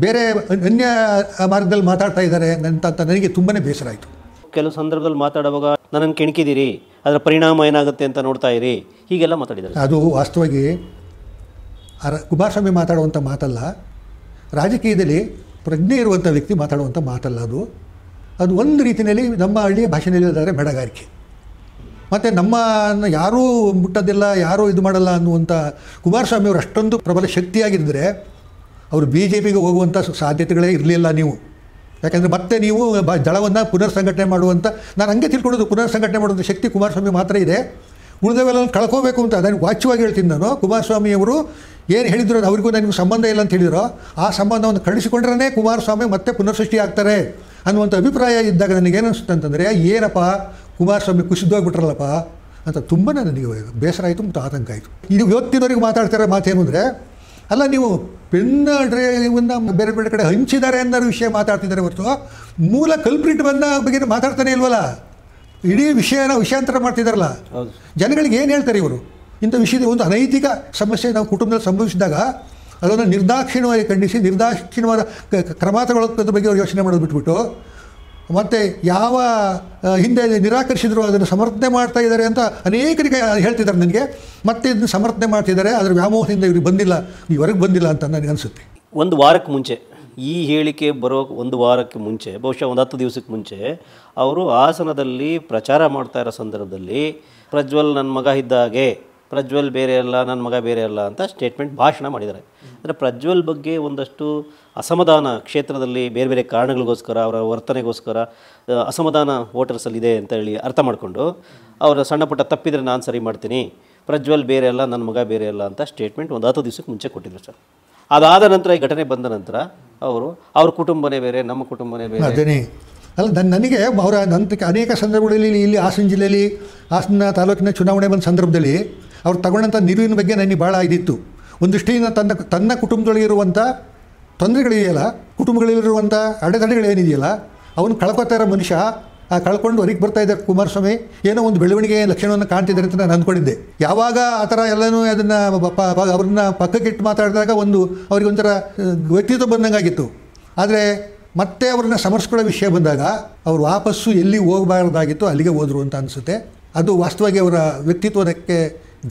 ಬೇರೆ ಅನ್ಯ ಮಾರ್ಗದಲ್ಲಿ ಮಾತಾಡ್ತಾ ಇದ್ದಾರೆ ಅಂತ ನನಗೆ ತುಂಬಾ ಬೇಸರ ಆಯಿತು ಕೆಲವು ಸಂದರ್ಭದಲ್ಲಿ ಮಾತಾಡುವಾಗ ನನ್ನನ್ನು ಕೆಣಕಿದ್ದೀರಿ ಅದರ ಪರಿಣಾಮ ಏನಾಗುತ್ತೆ ಅಂತ ನೋಡ್ತಾ ಇರಿ ಹೀಗೆಲ್ಲ ಮಾತಾಡಿದ್ದಾರೆ ಅದು ವಾಸ್ತವಾಗಿ ಕುಮಾರಸ್ವಾಮಿ ಮಾತಾಡುವಂಥ ಮಾತಲ್ಲ ರಾಜಕೀಯದಲ್ಲಿ ಪ್ರಜ್ಞೆ ಇರುವಂಥ ವ್ಯಕ್ತಿ ಮಾತಾಡುವಂಥ ಮಾತಲ್ಲ ಅದು ಅದು ಒಂದು ರೀತಿಯಲ್ಲಿ ನಮ್ಮ ಹಳ್ಳಿಯ ಭಾಷೆಯಲ್ಲಿ ಬೆಡಗಾರಿಕೆ ಮತ್ತು ನಮ್ಮ ಯಾರೂ ಮುಟ್ಟೋದಿಲ್ಲ ಯಾರೂ ಇದು ಮಾಡಲ್ಲ ಅನ್ನುವಂಥ ಕುಮಾರಸ್ವಾಮಿ ಅವರು ಅಷ್ಟೊಂದು ಪ್ರಬಲ ಶಕ್ತಿಯಾಗಿದ್ದರೆ ಅವರು ಬಿ ಜೆ ಪಿಗೆ ಹೋಗುವಂಥ ಸಾಧ್ಯತೆಗಳೇ ಇರಲಿಲ್ಲ ನೀವು ಯಾಕೆಂದರೆ ಮತ್ತೆ ನೀವು ಬ ದಳವನ್ನು ಪುನರ್ ಸಂಘಟನೆ ಮಾಡುವಂಥ ನಾನು ಹಂಗೆ ತಿಳ್ಕೊಳ್ಳೋದು ಪುನರ್ ಸಂಘಟನೆ ಮಾಡುವಂಥ ಶಕ್ತಿ ಕುಮಾರಸ್ವಾಮಿ ಮಾತ್ರ ಇದೆ ಉಳಿದವೆಲ್ಲ ಕಳ್ಕೋಬೇಕು ಅಂತ ಅದನ್ನು ವಾಚ್ಯವಾಗಿ ಹೇಳ್ತೀನಿ ನಾನು ಕುಮಾರಸ್ವಾಮಿಯವರು ಏನು ಹೇಳಿದ್ರು ಅವ್ರಿಗೂ ನನಗೂ ಸಂಬಂಧ ಇಲ್ಲ ಅಂತ ಹೇಳಿದ್ರು ಆ ಸಂಬಂಧವನ್ನು ಕಳಿಸಿಕೊಂಡ್ರೇ ಕುಮಾರಸ್ವಾಮಿ ಮತ್ತೆ ಪುನರ್ಸೃಷ್ಟಿ ಆಗ್ತಾರೆ ಅನ್ನುವಂಥ ಅಭಿಪ್ರಾಯ ಇದ್ದಾಗ ನನಗೇನು ಅನಿಸುತ್ತೆ ಅಂತಂದರೆ ಏನಪ್ಪ ಕುಮಾರಸ್ವಾಮಿ ಕುಸಿದೋಗ್ಬಿಟ್ರಲ್ಲಪ್ಪ ಅಂತ ತುಂಬ ನನಗೆ ಬೇಸರ ಆಯಿತು ಮತ್ತು ಆತಂಕ ಆಯಿತು ಇದು ಇವತ್ತಿನವರಿಗೆ ಮಾತಾಡ್ತಾರೆ ಮಾತೇನು ಅಂದರೆ ಅಲ್ಲ ನೀವು ಪೆನ್ನ ಡ್ರೈವನ್ನ ಬೇರೆ ಬೇರೆ ಕಡೆ ಹಂಚಿದ್ದಾರೆ ಅನ್ನೋ ವಿಷಯ ಮಾತಾಡ್ತಿದ್ದಾರೆ ಹೊರತು ಮೂಲ ಕಲ್ಪ್ರಿಟ್ ಬಂದ ಬಗ್ಗೆ ಮಾತಾಡ್ತಾನೆ ಇಲ್ವಲ್ಲ ಇಡೀ ವಿಷಯನ ವಿಷಯಾಂತರ ಮಾಡ್ತಿದ್ದಾರಲ್ಲ ಜನಗಳಿಗೆ ಏನು ಹೇಳ್ತಾರೆ ಇವರು ಇಂಥ ವಿಷಯದ ಒಂದು ಅನೈತಿಕ ಸಮಸ್ಯೆ ನಾವು ಕುಟುಂಬದಲ್ಲಿ ಸಂಭವಿಸಿದಾಗ ಅದನ್ನು ನಿರ್ದಾಕ್ಷಿಣ್ಯವಾಗಿ ಖಂಡಿಸಿ ನಿರ್ದಾಕ್ಷಿಣ್ಯವಾದ ಕ್ರಮ ತಗೊಳ್ಳೋದ್ರ ಬಗ್ಗೆ ಅವ್ರು ಯೋಚನೆ ಮಾಡೋದು ಬಿಟ್ಬಿಟ್ಟು ಮತ್ತು ಯಾವ ಹಿಂದೆ ನಿರಾಕರಿಸಿದ್ರು ಅದನ್ನು ಸಮರ್ಥನೆ ಮಾಡ್ತಾ ಇದ್ದಾರೆ ಅಂತ ಅನೇಕರಿಗೆ ಹೇಳ್ತಿದ್ದಾರೆ ನನಗೆ ಮತ್ತೆ ಇದನ್ನು ಸಮರ್ಥನೆ ಮಾಡ್ತಿದ್ದಾರೆ ಅದರ ವ್ಯಾಮೋಹದಿಂದ ಇವ್ರಿಗೆ ಬಂದಿಲ್ಲ ಇವರೆಗೆ ಬಂದಿಲ್ಲ ಅಂತ ನನಗೆ ಅನಿಸುತ್ತೆ ಒಂದು ವಾರಕ್ಕೆ ಮುಂಚೆ ಈ ಹೇಳಿಕೆ ಬರೋ ಒಂದು ವಾರಕ್ಕೆ ಮುಂಚೆ ಬಹುಶಃ ಒಂದು ಹತ್ತು ದಿವಸಕ್ಕೆ ಮುಂಚೆ ಅವರು ಹಾಸನದಲ್ಲಿ ಪ್ರಚಾರ ಮಾಡ್ತಾ ಇರೋ ಸಂದರ್ಭದಲ್ಲಿ ಪ್ರಜ್ವಲ್ ನನ್ನ ಮಗ ಇದ್ದಾಗೆ ಪ್ರಜ್ವಲ್ ಬೇರೆ ಅಲ್ಲ ನನ್ನ ಮಗ ಬೇರೆ ಅಲ್ಲ ಅಂತ ಸ್ಟೇಟ್ಮೆಂಟ್ ಭಾಷಣ ಮಾಡಿದ್ದಾರೆ ಅಂದರೆ ಪ್ರಜ್ವಲ್ ಬಗ್ಗೆ ಒಂದಷ್ಟು ಅಸಮಾಧಾನ ಕ್ಷೇತ್ರದಲ್ಲಿ ಬೇರೆ ಬೇರೆ ಕಾರಣಗಳಿಗೋಸ್ಕರ ಅವರ ವರ್ತನೆಗೋಸ್ಕರ ಅಸಮಾಧಾನ ವೋಟರ್ಸಲ್ಲಿ ಇದೆ ಅಂತ ಹೇಳಿ ಅರ್ಥ ಮಾಡಿಕೊಂಡು ಅವರ ಸಣ್ಣ ಪುಟ್ಟ ತಪ್ಪಿದ್ರೆ ನಾನು ಸರಿ ಮಾಡ್ತೀನಿ ಪ್ರಜ್ವಲ್ ಬೇರೆ ಅಲ್ಲ ನನ್ನ ಮಗ ಬೇರೆ ಅಲ್ಲ ಅಂತ ಸ್ಟೇಟ್ಮೆಂಟ್ ಒಂದು ಹತ್ತು ದಿವಸಕ್ಕೆ ಮುಂಚೆ ಕೊಟ್ಟಿದ್ರು ಸರ್ ಅದಾದ ನಂತರ ಈ ಘಟನೆ ಬಂದ ನಂತರ ಅವರು ಅವ್ರ ಕುಟುಂಬನೇ ಬೇರೆ ನಮ್ಮ ಕುಟುಂಬನೇ ಬೇರೆ ಅಲ್ಲ ನನ್ನ ನನಗೆ ಅವರ ನಂತಕ್ಕೆ ಅನೇಕ ಸಂದರ್ಭಗಳಲ್ಲಿ ಇಲ್ಲಿ ಹಾಸನ ಜಿಲ್ಲೆಯಲ್ಲಿ ಹಾಸನ ತಾಲೂಕಿನ ಚುನಾವಣೆ ಬಂದ ಸಂದರ್ಭದಲ್ಲಿ ಅವ್ರು ತಗೊಂಡಂಥ ನಿಲುವಿನ ಬಗ್ಗೆ ನನಗೆ ಭಾಳ ಇದಿತ್ತು ಒಂದಿಷ್ಟೇನ ತನ್ನ ತನ್ನ ಕುಟುಂಬದೊಳಗಿರುವಂಥ ತೊಂದರೆಗಳಿದೆಯಲ್ಲ ಕುಟುಂಬಗಳಲ್ಲಿರುವಂಥ ಅಡೆತಡೆಗಳೇನಿದೆಯಲ್ಲ ಅವನು ಕಳ್ಕೊತಾ ಇರೋ ಮನುಷ್ಯ ಆ ಕಳ್ಕೊಂಡು ಹೊರಗೆ ಬರ್ತಾ ಇದ್ದಾರೆ ಕುಮಾರಸ್ವಾಮಿ ಏನೋ ಒಂದು ಬೆಳವಣಿಗೆ ಲಕ್ಷಣವನ್ನು ಕಾಣ್ತಿದ್ದಾರೆ ಅಂತ ನಾನು ಅಂದ್ಕೊಂಡಿದ್ದೆ ಯಾವಾಗ ಆ ಥರ ಎಲ್ಲನೂ ಅದನ್ನು ಅವ್ರನ್ನ ಇಟ್ಟು ಮಾತಾಡಿದಾಗ ಒಂದು ಅವ್ರಿಗೆ ಒಂಥರ ವ್ಯಕ್ತಿತ್ವ ಬಂದಂಗಾಗಿತ್ತು ಆದರೆ ಮತ್ತೆ ಅವ್ರನ್ನ ಸಮರ್ಸ್ಕೊಳ್ಳೋ ವಿಷಯ ಬಂದಾಗ ಅವ್ರು ವಾಪಸ್ಸು ಎಲ್ಲಿ ಹೋಗಬಾರ್ದಾಗಿತ್ತು ಅಲ್ಲಿಗೆ ಹೋದರು ಅಂತ ಅನಿಸುತ್ತೆ ಅದು ವಾಸ್ತವವಾಗಿ ಅವರ ವ್ಯಕ್ತಿತ್ವಕ್ಕೆ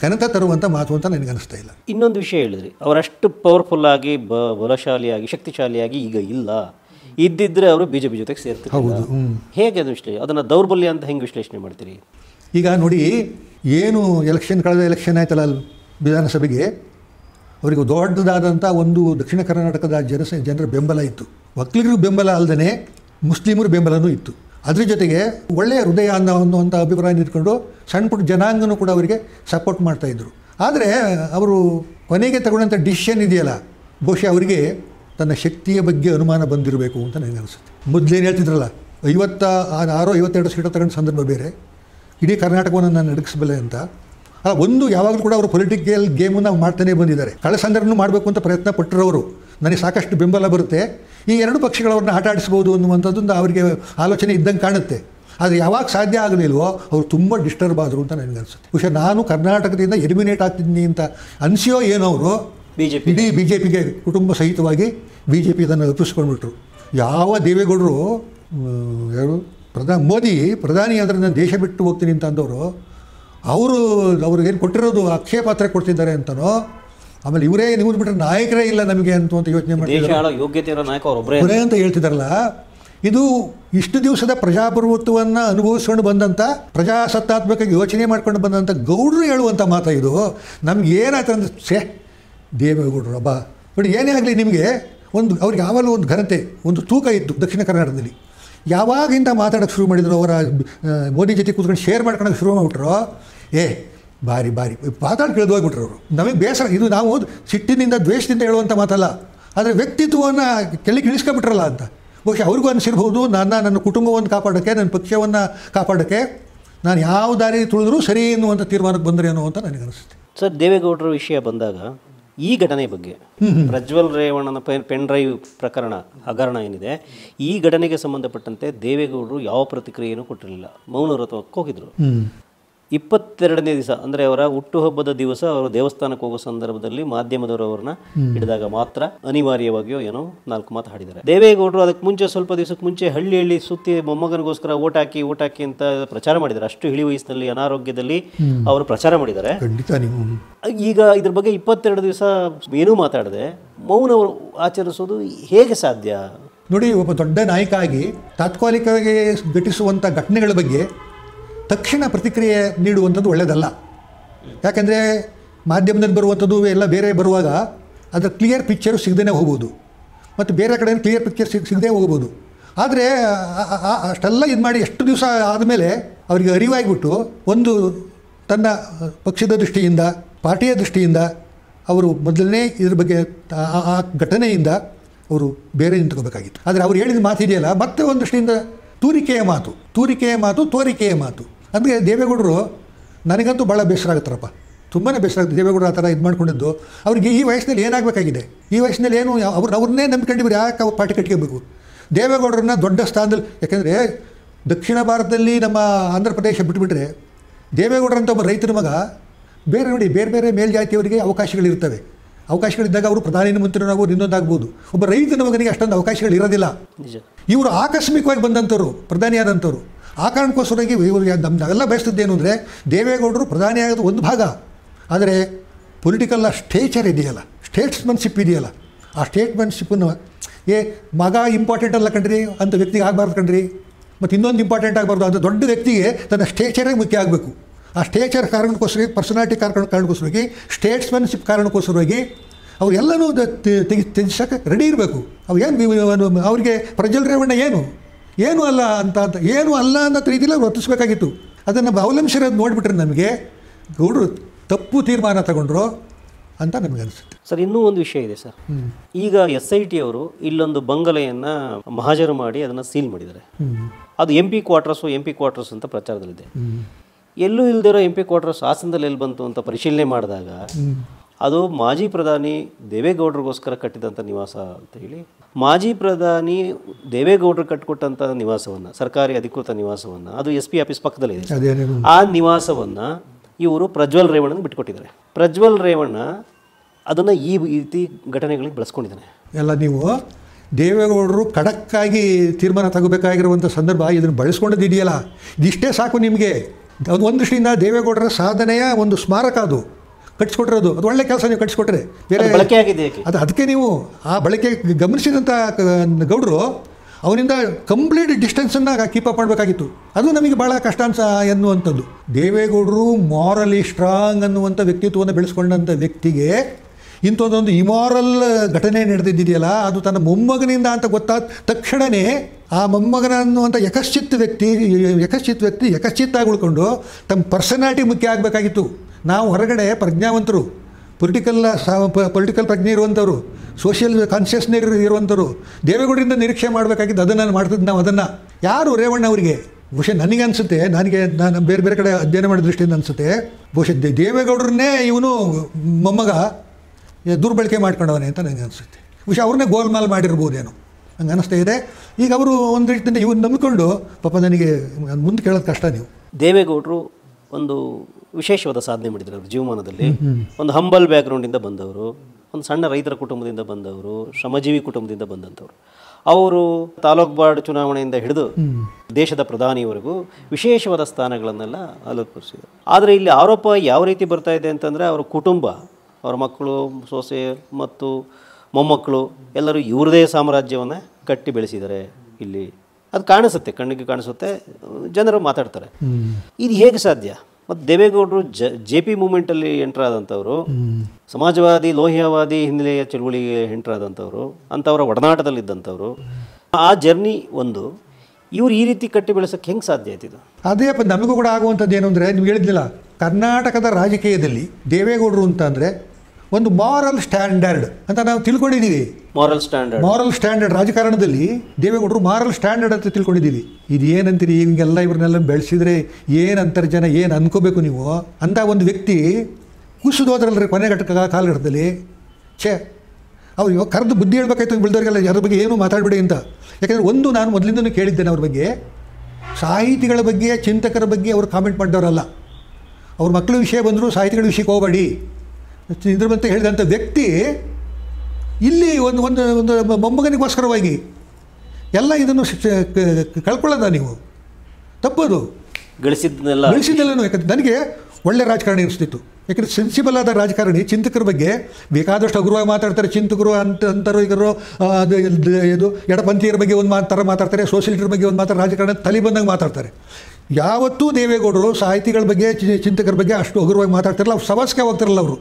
ಘನತ ತರುವಂಥ ಮಾತು ಅಂತ ನನಗನ್ನಿಸ್ತಾ ಇಲ್ಲ ಇನ್ನೊಂದು ವಿಷಯ ಹೇಳಿದ್ರಿ ಅವರಷ್ಟು ಪವರ್ಫುಲ್ಲಾಗಿ ಬ ಬಲಶಾಲಿಯಾಗಿ ಶಕ್ತಿಶಾಲಿಯಾಗಿ ಈಗ ಇಲ್ಲ ಇದ್ದಿದ್ದರೆ ಅವರು ಬಿ ಜೆ ಪಿ ಜೊತೆಗೆ ಸೇರ್ತಾರೆ ಹೌದು ಹೇಗೆ ಅದು ವಿಶ್ಲೇಷಣೆ ಅದನ್ನು ದೌರ್ಬಲ್ಯ ಅಂತ ಹೆಂಗೆ ವಿಶ್ಲೇಷಣೆ ಮಾಡ್ತೀರಿ ಈಗ ನೋಡಿ ಏನು ಎಲೆಕ್ಷನ್ ಕಳೆದ ಎಲೆಕ್ಷನ್ ಆಯ್ತಲ್ಲ ವಿಧಾನಸಭೆಗೆ ಅವರಿಗೆ ದೊಡ್ಡದಾದಂಥ ಒಂದು ದಕ್ಷಿಣ ಕರ್ನಾಟಕದ ಜನಸ ಜನರ ಬೆಂಬಲ ಇತ್ತು ಒಕ್ಕಲಿಗರು ಬೆಂಬಲ ಅಲ್ಲದೆ ಮುಸ್ಲಿಮರು ಬೆಂಬಲವೂ ಇತ್ತು ಅದ್ರ ಜೊತೆಗೆ ಒಳ್ಳೆಯ ಹೃದಯ ಅನ್ನೋ ಅನ್ನುವಂಥ ಅಭಿಪ್ರಾಯ ಇಟ್ಕೊಂಡು ಸಣ್ಣ ಪುಟ್ಟ ಜನಾಂಗನೂ ಕೂಡ ಅವರಿಗೆ ಸಪೋರ್ಟ್ ಮಾಡ್ತಾಯಿದ್ರು ಆದರೆ ಅವರು ಕೊನೆಗೆ ತಗೊಂಡಂಥ ಡಿಸಿಷನ್ ಇದೆಯಲ್ಲ ಬಹುಶಃ ಅವರಿಗೆ ತನ್ನ ಶಕ್ತಿಯ ಬಗ್ಗೆ ಅನುಮಾನ ಬಂದಿರಬೇಕು ಅಂತ ನನಗೆ ಅನಿಸುತ್ತೆ ಮೊದಲೇನು ಹೇಳ್ತಿದ್ರಲ್ಲ ಐವತ್ತ ಆರೋ ಐವತ್ತೆರಡು ಸೀಟ ತಗೊಂಡ ಸಂದರ್ಭ ಬೇರೆ ಇಡೀ ಕರ್ನಾಟಕವನ್ನು ನಾನು ನಡೆಸಬಲ್ಲೆ ಅಂತ ಅಲ್ಲ ಒಂದು ಯಾವಾಗಲೂ ಕೂಡ ಅವರು ಪೊಲಿಟಿಕಲ್ ಗೇಮನ್ನು ಮಾಡ್ತಾನೆ ಬಂದಿದ್ದಾರೆ ಕಳೆ ಸಂದರ್ಭನೂ ಮಾಡಬೇಕು ಅಂತ ಪ್ರಯತ್ನ ಅವರು ನನಗೆ ಸಾಕಷ್ಟು ಬೆಂಬಲ ಬರುತ್ತೆ ಈ ಎರಡು ಪಕ್ಷಗಳವ್ರನ್ನ ಆಡಿಸ್ಬೋದು ಅನ್ನುವಂಥದ್ದೊಂದು ಅವರಿಗೆ ಆಲೋಚನೆ ಇದ್ದಂಗೆ ಕಾಣುತ್ತೆ ಆದರೆ ಯಾವಾಗ ಸಾಧ್ಯ ಆಗಲಿಲ್ವೋ ಅವರು ತುಂಬ ಡಿಸ್ಟರ್ಬ್ ಆದರು ಅಂತ ನನಗನ್ಸುತ್ತೆ ಬಹುಶಃ ನಾನು ಕರ್ನಾಟಕದಿಂದ ಎಲಿಮಿನೇಟ್ ಆಗ್ತಿದ್ದೀನಿ ಅಂತ ಅನಿಸಿಯೋ ಏನೋ ಅವರು ಬಿ ಜೆ ಪಿ ಇಡೀ ಬಿ ಜೆ ಪಿಗೆ ಕುಟುಂಬ ಸಹಿತವಾಗಿ ಬಿ ಜೆ ಪಿ ಇದನ್ನು ಅರ್ಪಿಸ್ಕೊಂಡ್ಬಿಟ್ರು ಯಾವ ದೇವೇಗೌಡರು ಯಾರು ಪ್ರಧಾನ ಮೋದಿ ಪ್ರಧಾನಿ ಅಂದರೆ ನಾನು ದೇಶ ಬಿಟ್ಟು ಹೋಗ್ತೀನಿ ಅಂತ ಅಂತಂದವರು ಅವರು ಅವ್ರಿಗೇನು ಕೊಟ್ಟಿರೋದು ಪಾತ್ರೆ ಕೊಡ್ತಿದ್ದಾರೆ ಅಂತನೋ ಆಮೇಲೆ ಇವರೇ ನಿಮ್ಮದು ಬಿಟ್ಟರೆ ನಾಯಕರೇ ಇಲ್ಲ ನಮಗೆ ಅಂತ ಅಂತ ಯೋಚನೆ ಮಾಡಿದ್ರು ಅಂತ ಹೇಳ್ತಿದಾರಲ್ಲ ಇದು ಇಷ್ಟು ದಿವಸದ ಪ್ರಜಾಪ್ರಭುತ್ವವನ್ನು ಅನುಭವಿಸ್ಕೊಂಡು ಬಂದಂಥ ಪ್ರಜಾಸತ್ತಾತ್ಮಕ ಯೋಚನೆ ಮಾಡ್ಕೊಂಡು ಬಂದಂಥ ಗೌಡರು ಹೇಳುವಂಥ ಮಾತ ಇದು ನಮ್ಗೆ ಏನಾಯ್ತು ಅಂದ್ರೆ ಸೇ ದೇವೇಗೌಡರು ಹಬ್ಬ ನೋಡಿ ಏನೇ ಆಗಲಿ ನಿಮಗೆ ಒಂದು ಅವ್ರಿಗೆ ಯಾವಾಗಲೂ ಒಂದು ಘನತೆ ಒಂದು ತೂಕ ಇತ್ತು ದಕ್ಷಿಣ ಕರ್ನಾಟಕದಲ್ಲಿ ಯಾವಾಗಿಂದ ಮಾತಾಡೋಕ್ಕೆ ಶುರು ಮಾಡಿದ್ರು ಅವರ ಮೋದಿ ಜೊತೆ ಕೂತ್ಕೊಂಡು ಶೇರ್ ಮಾಡ್ಕೊಳಕ್ಕೆ ಶುರು ಮಾಡಿಬಿಟ್ರು ಏ ಬಾರಿ ಬಾರಿ ಪಾತಾಡ್ ಕೇಳಿದ್ ಹೋಗ್ಬಿಟ್ರು ಅವರು ನಮಗೆ ಬೇಸರ ಇದು ನಾವು ಸಿಟ್ಟಿನಿಂದ ದ್ವೇಷದಿಂದ ಹೇಳುವಂಥ ಮಾತಲ್ಲ ಆದರೆ ವ್ಯಕ್ತಿತ್ವವನ್ನು ಕೆಳಗೆ ಕಿಳಿಸ್ಕೊಂಬಿಟ್ರಲ್ಲ ಅಂತ ಬಹುಶಃ ಅವ್ರಿಗೂ ಅನಿಸಿರ್ಬೋದು ನನ್ನ ನನ್ನ ಕುಟುಂಬವನ್ನು ಕಾಪಾಡೋಕ್ಕೆ ನನ್ನ ಪಕ್ಷವನ್ನು ಕಾಪಾಡೋಕ್ಕೆ ನಾನು ಯಾವ ದಾರಿ ತುಳಿದ್ರೂ ಸರಿ ಎನ್ನುವಂಥ ತೀರ್ಮಾನಕ್ಕೆ ಬಂದರೇನೋ ಅಂತ ನನಗನ್ನಿಸುತ್ತೆ ಸರ್ ದೇವೇಗೌಡರ ವಿಷಯ ಬಂದಾಗ ಈ ಘಟನೆ ಬಗ್ಗೆ ಪ್ರಜ್ವಲ್ ರೇವಣ್ಣನ ಪೆನ್ ಡ್ರೈವ್ ಪ್ರಕರಣ ಹಗರಣ ಏನಿದೆ ಈ ಘಟನೆಗೆ ಸಂಬಂಧಪಟ್ಟಂತೆ ದೇವೇಗೌಡರು ಯಾವ ಪ್ರತಿಕ್ರಿಯೆಯನ್ನು ಕೊಟ್ಟಿರಲಿಲ್ಲ ಮೌನ ವ್ರತಕ್ಕೆ ಹೋಗಿದ್ರು ಇಪ್ಪತ್ತೆರಡನೇ ದಿವಸ ಅಂದರೆ ಅವರ ಹುಟ್ಟುಹಬ್ಬದ ದಿವಸ ಅವರು ದೇವಸ್ಥಾನಕ್ಕೆ ಹೋಗೋ ಸಂದರ್ಭದಲ್ಲಿ ಮಾಧ್ಯಮದವರು ಅವ್ರನ್ನ ಹಿಡಿದಾಗ ಮಾತ್ರ ಅನಿವಾರ್ಯವಾಗಿಯೋ ಏನೋ ನಾಲ್ಕು ಮಾತು ಹಾಡಿದ್ದಾರೆ ದೇವೇಗೌಡರು ಅದಕ್ಕೆ ಮುಂಚೆ ಸ್ವಲ್ಪ ದಿವಸಕ್ಕೆ ಮುಂಚೆ ಹಳ್ಳಿ ಹಳ್ಳಿ ಸುತ್ತಿ ಮೊಮ್ಮಗನಿಗೋಸ್ಕರ ಓಟ್ ಹಾಕಿ ಓಟ್ ಹಾಕಿ ಅಂತ ಪ್ರಚಾರ ಮಾಡಿದ್ದಾರೆ ಅಷ್ಟು ಇಳಿ ವಯಸ್ಸಿನಲ್ಲಿ ಅನಾರೋಗ್ಯದಲ್ಲಿ ಅವರು ಪ್ರಚಾರ ಮಾಡಿದ್ದಾರೆ ಈಗ ಇದ್ರ ಬಗ್ಗೆ ಇಪ್ಪತ್ತೆರಡು ದಿವಸ ಏನೂ ಮಾತಾಡದೆ ಮೌನವರು ಆಚರಿಸೋದು ಹೇಗೆ ಸಾಧ್ಯ ನೋಡಿ ಒಬ್ಬ ದೊಡ್ಡ ನಾಯಕ ಆಗಿ ತಾತ್ಕಾಲಿಕವಾಗಿ ಘಟಿಸುವಂಥ ಘಟನೆಗಳ ಬಗ್ಗೆ ತಕ್ಷಣ ಪ್ರತಿಕ್ರಿಯೆ ನೀಡುವಂಥದ್ದು ಒಳ್ಳೆಯದಲ್ಲ ಯಾಕೆಂದರೆ ಮಾಧ್ಯಮದಲ್ಲಿ ಬರುವಂಥದ್ದು ಎಲ್ಲ ಬೇರೆ ಬರುವಾಗ ಅದರ ಕ್ಲಿಯರ್ ಪಿಕ್ಚರು ಸಿಗದೇ ಹೋಗ್ಬೋದು ಮತ್ತು ಬೇರೆ ಕಡೆಯಿಂದ ಕ್ಲಿಯರ್ ಪಿಕ್ಚರ್ ಸಿಗ್ ಸಿಗದೆ ಹೋಗ್ಬೋದು ಆದರೆ ಅಷ್ಟೆಲ್ಲ ಇದು ಮಾಡಿ ಎಷ್ಟು ದಿವಸ ಆದಮೇಲೆ ಅವರಿಗೆ ಅರಿವಾಗಿಬಿಟ್ಟು ಒಂದು ತನ್ನ ಪಕ್ಷದ ದೃಷ್ಟಿಯಿಂದ ಪಾರ್ಟಿಯ ದೃಷ್ಟಿಯಿಂದ ಅವರು ಮೊದಲನೇ ಇದ್ರ ಬಗ್ಗೆ ಆ ಘಟನೆಯಿಂದ ಅವರು ಬೇರೆ ನಿಂತ್ಕೋಬೇಕಾಗಿತ್ತು ಆದರೆ ಅವ್ರು ಹೇಳಿದ ಮಾತಿದೆಯಲ್ಲ ಮತ್ತೆ ಒಂದು ದೃಷ್ಟಿಯಿಂದ ತೂರಿಕೆಯ ಮಾತು ತೂರಿಕೆಯ ಮಾತು ತೋರಿಕೆಯ ಮಾತು ಅಂದರೆ ದೇವೇಗೌಡರು ನನಗಂತೂ ಭಾಳ ಬೇಸರ ಆಗುತ್ತಾರಪ್ಪ ತುಂಬಾ ಬೇಸರ ಆಗುತ್ತೆ ದೇವೇಗೌಡರು ಆ ಥರ ಇದು ಮಾಡ್ಕೊಂಡಿದ್ದು ಅವ್ರಿಗೆ ಈ ವಯಸ್ಸಿನಲ್ಲಿ ಏನಾಗಬೇಕಾಗಿದೆ ಈ ವಯಸ್ಸಿನಲ್ಲಿ ಏನು ಅವ್ರು ಅವ್ರನ್ನೇ ನಂಬಿಕೊಂಡಿದ್ರು ಯಾಕೆ ಅವ್ರು ಪಾರ್ಟಿ ಕಟ್ಕೋಬೇಕು ದೇವೇಗೌಡರನ್ನ ದೊಡ್ಡ ಸ್ಥಾನದಲ್ಲಿ ಯಾಕೆಂದರೆ ದಕ್ಷಿಣ ಭಾರತದಲ್ಲಿ ನಮ್ಮ ಆಂಧ್ರ ಪ್ರದೇಶ ಬಿಟ್ಬಿಟ್ರೆ ದೇವೇಗೌಡರಂತ ಒಬ್ಬ ರೈತರ ಮಗ ಬೇರೆ ನೋಡಿ ಬೇರೆ ಬೇರೆ ಮೇಲ್ಜಾತಿಯವರಿಗೆ ಅವಕಾಶಗಳಿರ್ತವೆ ಅವಕಾಶಗಳಿದ್ದಾಗ ಅವರು ಪ್ರಧಾನಿ ಮಂತ್ರಿನಾಗೋ ಇನ್ನೊಂದಾಗ್ಬೋದು ಒಬ್ಬ ರೈತನ ಮಗನಿಗೆ ಅಷ್ಟೊಂದು ಅವಕಾಶಗಳು ಇರೋದಿಲ್ಲ ಇವರು ಆಕಸ್ಮಿಕವಾಗಿ ಬಂದಂಥವ್ರು ಪ್ರಧಾನಿಯಾದಂಥವ್ರು ಆ ಕಾರಣಕ್ಕೋಸ್ಕರವಾಗಿ ಇವರು ನಮ್ಮ ನಾವೆಲ್ಲ ಬಯಸ್ತಿದ್ದೇನು ಅಂದರೆ ದೇವೇಗೌಡರು ಆಗೋದು ಒಂದು ಭಾಗ ಆದರೆ ಪೊಲಿಟಿಕಲ್ ಸ್ಟೇಚರ್ ಇದೆಯಲ್ಲ ಸ್ಟೇಟ್ಸ್ಮೆನ್ಶಿಪ್ ಇದೆಯಲ್ಲ ಆ ಸ್ಟೇಟ್ಮೆನ್ಶಿಪ್ಪನ್ನು ಏ ಮಗ ಇಂಪಾರ್ಟೆಂಟ್ ಅಲ್ಲ ಕಣ್ರಿ ಅಂತ ವ್ಯಕ್ತಿಗೆ ಆಗಬಾರ್ದು ಕಣ್ರಿ ಮತ್ತು ಇನ್ನೊಂದು ಇಂಪಾರ್ಟೆಂಟ್ ಆಗಬಾರ್ದು ಅಂತ ದೊಡ್ಡ ವ್ಯಕ್ತಿಗೆ ತನ್ನ ಸ್ಟೇಚರೇ ಮುಖ್ಯ ಆಗಬೇಕು ಆ ಸ್ಟೇಚರ್ ಕಾರಣಕ್ಕೋಸ್ಕರ ಪರ್ಸನಾಲಿಟಿ ಕಾರಣ ಕಾರಣಕ್ಕೋಸ್ಕರವಾಗಿ ಸ್ಟೇಟ್ಸ್ಮೆನ್ಶಿಪ್ ಕಾರಣಕ್ಕೋಸ್ಕರವಾಗಿ ಅವರೆಲ್ಲನೂ ತೆಗಿ ತೆಗಿಸೋಕ್ಕೆ ರೆಡಿ ಇರಬೇಕು ಅವು ಏನು ಅವರಿಗೆ ಪ್ರಜಲ್ ರೇವಣ್ಣ ಏನು ಏನು ಅಲ್ಲ ಅಂತ ಅಂತ ಏನೂ ಅಲ್ಲ ಅನ್ನೋ ರೀತಿಯಲ್ಲಿ ವರ್ತಿಸಬೇಕಾಗಿತ್ತು ಅದನ್ನು ಅವಲಂಬಿಸಿರೋದು ನೋಡಿಬಿಟ್ರೆ ನಮಗೆ ಗೌಡರು ತಪ್ಪು ತೀರ್ಮಾನ ತಗೊಂಡ್ರು ಅಂತ ನಮಗೆ ಅನಿಸುತ್ತೆ ಸರ್ ಇನ್ನೂ ಒಂದು ವಿಷಯ ಇದೆ ಸರ್ ಈಗ ಎಸ್ ಐ ಟಿ ಅವರು ಇಲ್ಲೊಂದು ಬಂಗಲೆಯನ್ನು ಮಹಾಜರು ಮಾಡಿ ಅದನ್ನು ಸೀಲ್ ಮಾಡಿದ್ದಾರೆ ಅದು M P quarters M P quarters ಅಂತ ಪ್ರಚಾರದಲ್ಲಿದೆ ಎಲ್ಲೂ ಇಲ್ಲದಿರೋ ಎಂ ಪಿ ಕ್ವಾರ್ಟರ್ಸ್ ಹಾಸನದಲ್ಲಿ ಎಲ್ಲಿ ಬಂತು ಅಂತ ಪರಿಶೀಲನೆ ಮಾಡಿದಾಗ ಅದು ಮಾಜಿ ಪ್ರಧಾನಿ ದೇವೇಗೌಡರಿಗೋಸ್ಕರ ಕಟ್ಟಿದಂಥ ನಿವಾಸ ಅಂತ ಹೇಳಿ ಮಾಜಿ ಪ್ರಧಾನಿ ದೇವೇಗೌಡರು ಕಟ್ಟಿಕೊಟ್ಟಂಥ ನಿವಾಸವನ್ನು ಸರ್ಕಾರಿ ಅಧಿಕೃತ ನಿವಾಸವನ್ನು ಅದು ಎಸ್ ಪಿ ಆಫೀಸ್ ಪಕ್ಕದಲ್ಲಿದೆ ಆ ನಿವಾಸವನ್ನು ಇವರು ಪ್ರಜ್ವಲ್ ರೇವಣ್ಣನ ಬಿಟ್ಕೊಟ್ಟಿದ್ದಾರೆ ಪ್ರಜ್ವಲ್ ರೇವಣ್ಣ ಅದನ್ನು ಈ ರೀತಿ ಘಟನೆಗಳಿಗೆ ಬಳಸ್ಕೊಂಡಿದ್ದಾನೆ ಎಲ್ಲ ನೀವು ದೇವೇಗೌಡರು ಖಡಕ್ಕಾಗಿ ತೀರ್ಮಾನ ತಗೋಬೇಕಾಗಿರುವಂಥ ಸಂದರ್ಭ ಇದನ್ನು ಬಳಸ್ಕೊಂಡದಿದೆಯಲ್ಲ ಇದಿಷ್ಟೇ ಸಾಕು ನಿಮಗೆ ಒಂದು ದೃಷ್ಟಿಯಿಂದ ದೇವೇಗೌಡರ ಸಾಧನೆಯ ಒಂದು ಸ್ಮಾರಕ ಅದು ಕಟ್ಸ್ಕೊಟ್ಟಿರೋದು ಅದು ಒಳ್ಳೆ ಕೆಲಸ ನೀವು ಕಟ್ಸಿಕೊಟ್ರೆ ಬೇರೆ ಬಳಕೆ ಆಗಿದೆ ಅದು ಅದಕ್ಕೆ ನೀವು ಆ ಬಳಕೆ ಗಮನಿಸಿದಂಥ ಗೌಡರು ಅವರಿಂದ ಕಂಪ್ಲೀಟ್ ಡಿಸ್ಟೆನ್ಸನ್ನು ಅಪ್ ಮಾಡಬೇಕಾಗಿತ್ತು ಅದು ನಮಗೆ ಭಾಳ ಕಷ್ಟ ಅನ್ಸ ಎನ್ನುವಂಥದ್ದು ದೇವೇಗೌಡರು ಮಾರಲಿ ಸ್ಟ್ರಾಂಗ್ ಅನ್ನುವಂಥ ವ್ಯಕ್ತಿತ್ವವನ್ನು ಬೆಳೆಸ್ಕೊಂಡಂಥ ವ್ಯಕ್ತಿಗೆ ಇಂಥದ್ದೊಂದು ಇಮಾರಲ್ ಘಟನೆ ನಡೆದಿದ್ದಿದೆಯಲ್ಲ ಅದು ತನ್ನ ಮೊಮ್ಮಗನಿಂದ ಅಂತ ಗೊತ್ತಾದ ತಕ್ಷಣವೇ ಆ ಮೊಮ್ಮಗನ ಅನ್ನುವಂಥ ಯಕಶ್ಚಿತ್ ವ್ಯಕ್ತಿ ಯಕಶ್ಚಿತ್ ವ್ಯಕ್ತಿ ಯಕಶ್ಚಿತ್ತಾಗಿ ಉಳ್ಕೊಂಡು ತಮ್ಮ ಪರ್ಸನಾಲಿಟಿ ಮುಖ್ಯ ಆಗಬೇಕಾಗಿತ್ತು ನಾವು ಹೊರಗಡೆ ಪ್ರಜ್ಞಾವಂತರು ಪೊಲಿಟಿಕಲ್ ಪೊಲಿಟಿಕಲ್ ಪ್ರಜ್ಞೆ ಇರುವಂಥವ್ರು ಸೋಷಿಯಲ್ ಕಾನ್ಷಿಯಸ್ನೇ ಇರುವಂಥವ್ರು ದೇವೇಗೌಡರಿಂದ ನಿರೀಕ್ಷೆ ಮಾಡಬೇಕಾಗಿತ್ತು ಅದನ್ನು ನಾನು ಮಾಡ್ತಿದ್ದು ನಾವು ಅದನ್ನು ಯಾರು ರೇವಣ್ಣ ಅವರಿಗೆ ಬಹುಶಃ ನನಗೆ ಅನಿಸುತ್ತೆ ನನಗೆ ನಾನು ಬೇರೆ ಬೇರೆ ಕಡೆ ಅಧ್ಯಯನ ಮಾಡಿದ ದೃಷ್ಟಿಯಿಂದ ಅನಿಸುತ್ತೆ ಬಹುಶಃ ದೇವೇಗೌಡರನ್ನೇ ಇವನು ಮೊಮ್ಮಗ ದುರ್ಬಳಕೆ ಮಾಡ್ಕೊಂಡವನೇ ಅಂತ ನನಗೆ ಅನಿಸುತ್ತೆ ಬಹುಶಃ ಅವ್ರನ್ನೇ ಗೋಲ್ಮಾಲ್ ಮಾಡಿರ್ಬೋದೇನು ನಂಗೆ ಇದೆ ಈಗ ಅವರು ಒಂದು ರೀತಿಯಿಂದ ಇವನ್ನ ನಂಬಿಕೊಂಡು ಪಾಪ ನನಗೆ ಮುಂದೆ ಕೇಳೋದು ಕಷ್ಟ ನೀವು ದೇವೇಗೌಡರು ಒಂದು ವಿಶೇಷವಾದ ಸಾಧನೆ ಮಾಡಿದ್ರು ಅವರು ಜೀವಮಾನದಲ್ಲಿ ಒಂದು ಹಂಬಲ್ ಬ್ಯಾಕ್ಗ್ರೌಂಡಿಂದ ಬಂದವರು ಒಂದು ಸಣ್ಣ ರೈತರ ಕುಟುಂಬದಿಂದ ಬಂದವರು ಶ್ರಮಜೀವಿ ಕುಟುಂಬದಿಂದ ಬಂದಂಥವ್ರು ಅವರು ತಾಲೂಕ್ ಬಾರ್ಡ್ ಚುನಾವಣೆಯಿಂದ ಹಿಡಿದು ದೇಶದ ಪ್ರಧಾನಿಯವರೆಗೂ ವಿಶೇಷವಾದ ಸ್ಥಾನಗಳನ್ನೆಲ್ಲ ಅಲೋಕರಿಸಿದರು ಆದರೆ ಇಲ್ಲಿ ಆರೋಪ ಯಾವ ರೀತಿ ಬರ್ತಾ ಇದೆ ಅಂತಂದರೆ ಅವರ ಕುಟುಂಬ ಅವರ ಮಕ್ಕಳು ಸೊಸೆ ಮತ್ತು ಮೊಮ್ಮಕ್ಕಳು ಎಲ್ಲರೂ ಇವ್ರದೇ ಸಾಮ್ರಾಜ್ಯವನ್ನು ಕಟ್ಟಿ ಬೆಳೆಸಿದ್ದಾರೆ ಇಲ್ಲಿ ಅದು ಕಾಣಿಸುತ್ತೆ ಕಣ್ಣಿಗೆ ಕಾಣಿಸುತ್ತೆ ಜನರು ಮಾತಾಡ್ತಾರೆ ಇದು ಹೇಗೆ ಸಾಧ್ಯ ಮತ್ತು ದೇವೇಗೌಡರು ಜ ಜೆ ಪಿ ಮೂಮೆಂಟಲ್ಲಿ ಎಂಟ್ರಾದಂಥವ್ರು ಸಮಾಜವಾದಿ ಲೋಹಿಯವಾದಿ ಹಿನ್ನೆಲೆಯ ಚಳುವಳಿಗೆ ಎಂಟ್ರಾದಂಥವ್ರು ಅಂಥವರ ಒಡನಾಟದಲ್ಲಿದ್ದಂಥವ್ರು ಆ ಜರ್ನಿ ಒಂದು ಇವ್ರು ಈ ರೀತಿ ಕಟ್ಟಿ ಬೆಳೆಸೋಕ್ಕೆ ಹೆಂಗೆ ಸಾಧ್ಯ ಆಯ್ತಿದ್ದು ಅದೇ ನಮಗೂ ಕೂಡ ಆಗುವಂಥದ್ದು ಏನು ಅಂದರೆ ನೀವು ಹೇಳಿದ್ದಿಲ್ಲ ಕರ್ನಾಟಕದ ರಾಜಕೀಯದಲ್ಲಿ ದೇವೇಗೌಡರು ಅಂತಂದರೆ ಒಂದು ಮಾರಲ್ ಸ್ಟ್ಯಾಂಡರ್ಡ್ ಅಂತ ನಾವು ತಿಳ್ಕೊಂಡಿದ್ದೀವಿ ಮಾರಲ್ ಸ್ಟ್ಯಾಂಡರ್ಡ್ ಮಾರಲ್ ಸ್ಟ್ಯಾಂಡರ್ಡ್ ರಾಜಕಾರಣದಲ್ಲಿ ದೇವೇಗೌಡರು ಮಾರಲ್ ಸ್ಟ್ಯಾಂಡರ್ಡ್ ಅಂತ ತಿಳ್ಕೊಂಡಿದ್ದೀವಿ ಇದು ಏನಂತೀರಿ ಹಿಂಗೆಲ್ಲ ಇವ್ರನ್ನೆಲ್ಲ ಬೆಳೆಸಿದ್ರೆ ಏನು ಅಂತಾರೆ ಜನ ಏನು ಅನ್ಕೋಬೇಕು ನೀವು ಅಂತ ಒಂದು ವ್ಯಕ್ತಿ ಕುಸಿದೋದ್ರಲ್ರಿ ಕೊನೆ ಘಟಕ ಕಾಲಘಟ್ಟದಲ್ಲಿ ಛೇ ಅವ್ರು ಇವಾಗ ಕರೆದು ಬುದ್ಧಿ ಹೇಳ್ಬೇಕಾಯ್ತು ಬೆಳೆದವ್ರಿಗೆಲ್ಲ ಯಾರ ಬಗ್ಗೆ ಏನೂ ಮಾತಾಡಬೇಡಿ ಅಂತ ಯಾಕೆಂದರೆ ಒಂದು ನಾನು ಮೊದಲಿಂದಲೂ ಕೇಳಿದ್ದೇನೆ ಅವ್ರ ಬಗ್ಗೆ ಸಾಹಿತಿಗಳ ಬಗ್ಗೆ ಚಿಂತಕರ ಬಗ್ಗೆ ಅವರು ಕಾಮೆಂಟ್ ಮಾಡಿದವರಲ್ಲ ಅವ್ರ ಮಕ್ಕಳ ವಿಷಯ ಬಂದರೂ ಸಾಹಿತಿಗಳ ವಿಷಯಕ್ಕೆ ಹೋಗಬೇಡಿ ಇಂದ್ರಮಂತ ಹೇಳಿದಂಥ ವ್ಯಕ್ತಿ ಇಲ್ಲಿ ಒಂದು ಒಂದು ಒಂದು ಮೊಮ್ಮಗನಿಗೋಸ್ಕರವಾಗಿ ಎಲ್ಲ ಇದನ್ನು ಕಳ್ಕೊಳ್ಳೋದ ನೀವು ತಪ್ಪದು ಗಳಿಸಿದ್ದನ್ನೆಲ್ಲ ಗಳಿಸಿದ್ದೆಲ್ಲ ಯಾಕಂದರೆ ನನಗೆ ಒಳ್ಳೆ ರಾಜಕಾರಣಿ ಅನಿಸ್ತಿತ್ತು ಯಾಕಂದರೆ ಸೆನ್ಸಿಬಲ್ ಆದ ರಾಜಕಾರಣಿ ಚಿಂತಕರ ಬಗ್ಗೆ ಬೇಕಾದಷ್ಟು ಹಗುರವಾಗಿ ಮಾತಾಡ್ತಾರೆ ಚಿಂತಕರು ಅಂತ ಅಂತಾರೋ ಈಗರು ಅದು ಇದು ಎಡಪಂಥೀಯರ ಬಗ್ಗೆ ಒಂದು ಮಾತಾರ ಮಾತಾಡ್ತಾರೆ ಸೋಷಿಯಲಿಸ್ಟರ ಬಗ್ಗೆ ಒಂದು ಮಾತಾಡ ರಾಜಕಾರಣ ತಲೆ ಬಂದಂಗೆ ಮಾತಾಡ್ತಾರೆ ಯಾವತ್ತೂ ದೇವೇಗೌಡರು ಸಾಹಿತಿಗಳ ಬಗ್ಗೆ ಚಿಂತಕರ ಬಗ್ಗೆ ಅಷ್ಟು ಹಗುರವಾಗಿ ಮಾತಾಡ್ತಾರಲ್ಲ ಅವ್ರು ಸವಾಸಕ್ಕೆ ಹೋಗ್ತಾರಲ್ಲ ಅವರು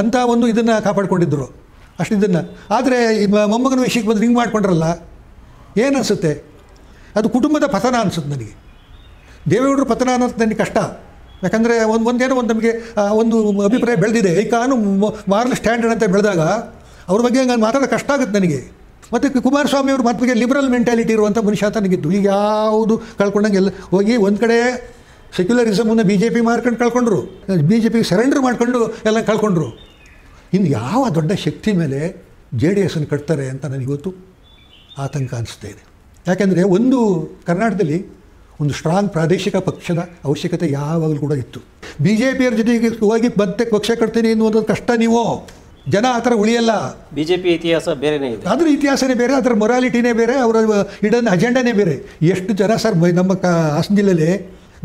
ಅಂಥ ಒಂದು ಇದನ್ನು ಕಾಪಾಡಿಕೊಂಡಿದ್ದರು ಅಷ್ಟು ಇದನ್ನು ಆದರೆ ಮೊಮ್ಮಗನ ವಿಷಯಕ್ಕೆ ಬಂದು ಹಿಂಗೆ ಮಾಡಿಕೊಂಡ್ರಲ್ಲ ಏನು ಅನಿಸುತ್ತೆ ಅದು ಕುಟುಂಬದ ಪತನ ಅನಿಸುತ್ತೆ ನನಗೆ ದೇವೇಗೌಡರು ಪತನ ಅನ್ನೋದು ನನಗೆ ಕಷ್ಟ ಯಾಕಂದರೆ ಒಂದು ಒಂದೇನೋ ಒಂದು ನಮಗೆ ಒಂದು ಅಭಿಪ್ರಾಯ ಬೆಳೆದಿದೆ ಈ ಕಾನು ಮಾರಲ್ ಸ್ಟ್ಯಾಂಡರ್ಡ್ ಅಂತ ಬೆಳೆದಾಗ ಅವ್ರ ಬಗ್ಗೆ ನಾನು ಮಾತಾಡೋದು ಕಷ್ಟ ಆಗುತ್ತೆ ನನಗೆ ಮತ್ತು ಕುಮಾರಸ್ವಾಮಿ ಅವ್ರ ಮಾತಿಗೆ ಲಿಬರಲ್ ಮೆಂಟ್ಯಾಲಿಟಿ ಇರುವಂಥ ಮನುಷ್ಯ ಇದು ಈಗ ಯಾವುದು ಕಳ್ಕೊಂಡಂಗೆಲ್ಲ ಹೋಗಿ ಒಂದು ಕಡೆ ಸೆಕ್ಯುಲರಿಸಮನ್ನು ಬಿ ಜೆ ಪಿ ಮಾರ್ಕೊಂಡು ಕಳ್ಕೊಂಡ್ರು ಬಿ ಜೆ ಪಿಗೆ ಸರೆಂಡರ್ ಮಾಡ್ಕೊಂಡು ಎಲ್ಲ ಕಳ್ಕೊಂಡ್ರು ಇನ್ನು ಯಾವ ದೊಡ್ಡ ಶಕ್ತಿ ಮೇಲೆ ಜೆ ಡಿ ಎಸ್ಸನ್ನು ಕಟ್ತಾರೆ ಅಂತ ನನಗಿವತ್ತು ಆತಂಕ ಅನಿಸ್ತಾ ಇದೆ ಯಾಕೆಂದರೆ ಒಂದು ಕರ್ನಾಟಕದಲ್ಲಿ ಒಂದು ಸ್ಟ್ರಾಂಗ್ ಪ್ರಾದೇಶಿಕ ಪಕ್ಷದ ಅವಶ್ಯಕತೆ ಯಾವಾಗಲೂ ಕೂಡ ಇತ್ತು ಬಿ ಜೆ ಪಿಯವ್ರ ಜೊತೆಗೆ ಹೋಗಿ ಮತ್ತೆ ಪಕ್ಷ ಕಟ್ತೀನಿ ಅನ್ನುವಂಥದ್ದು ಕಷ್ಟ ನೀವು ಜನ ಆ ಥರ ಉಳಿಯಲ್ಲ ಬಿ ಜೆ ಪಿ ಇತಿಹಾಸ ಬೇರೆನೇ ಇದೆ ಅದರ ಇತಿಹಾಸನೇ ಬೇರೆ ಅದರ ಮೊರಾಲಿಟಿನೇ ಬೇರೆ ಅವರ ಇಡನ್ ಅಜೆಂಡಾನೇ ಬೇರೆ ಎಷ್ಟು ಜನ ಸರ್ ನಮ್ಮ ಕ ಹಾಸನ ಜಿಲ್ಲೆಯಲ್ಲಿ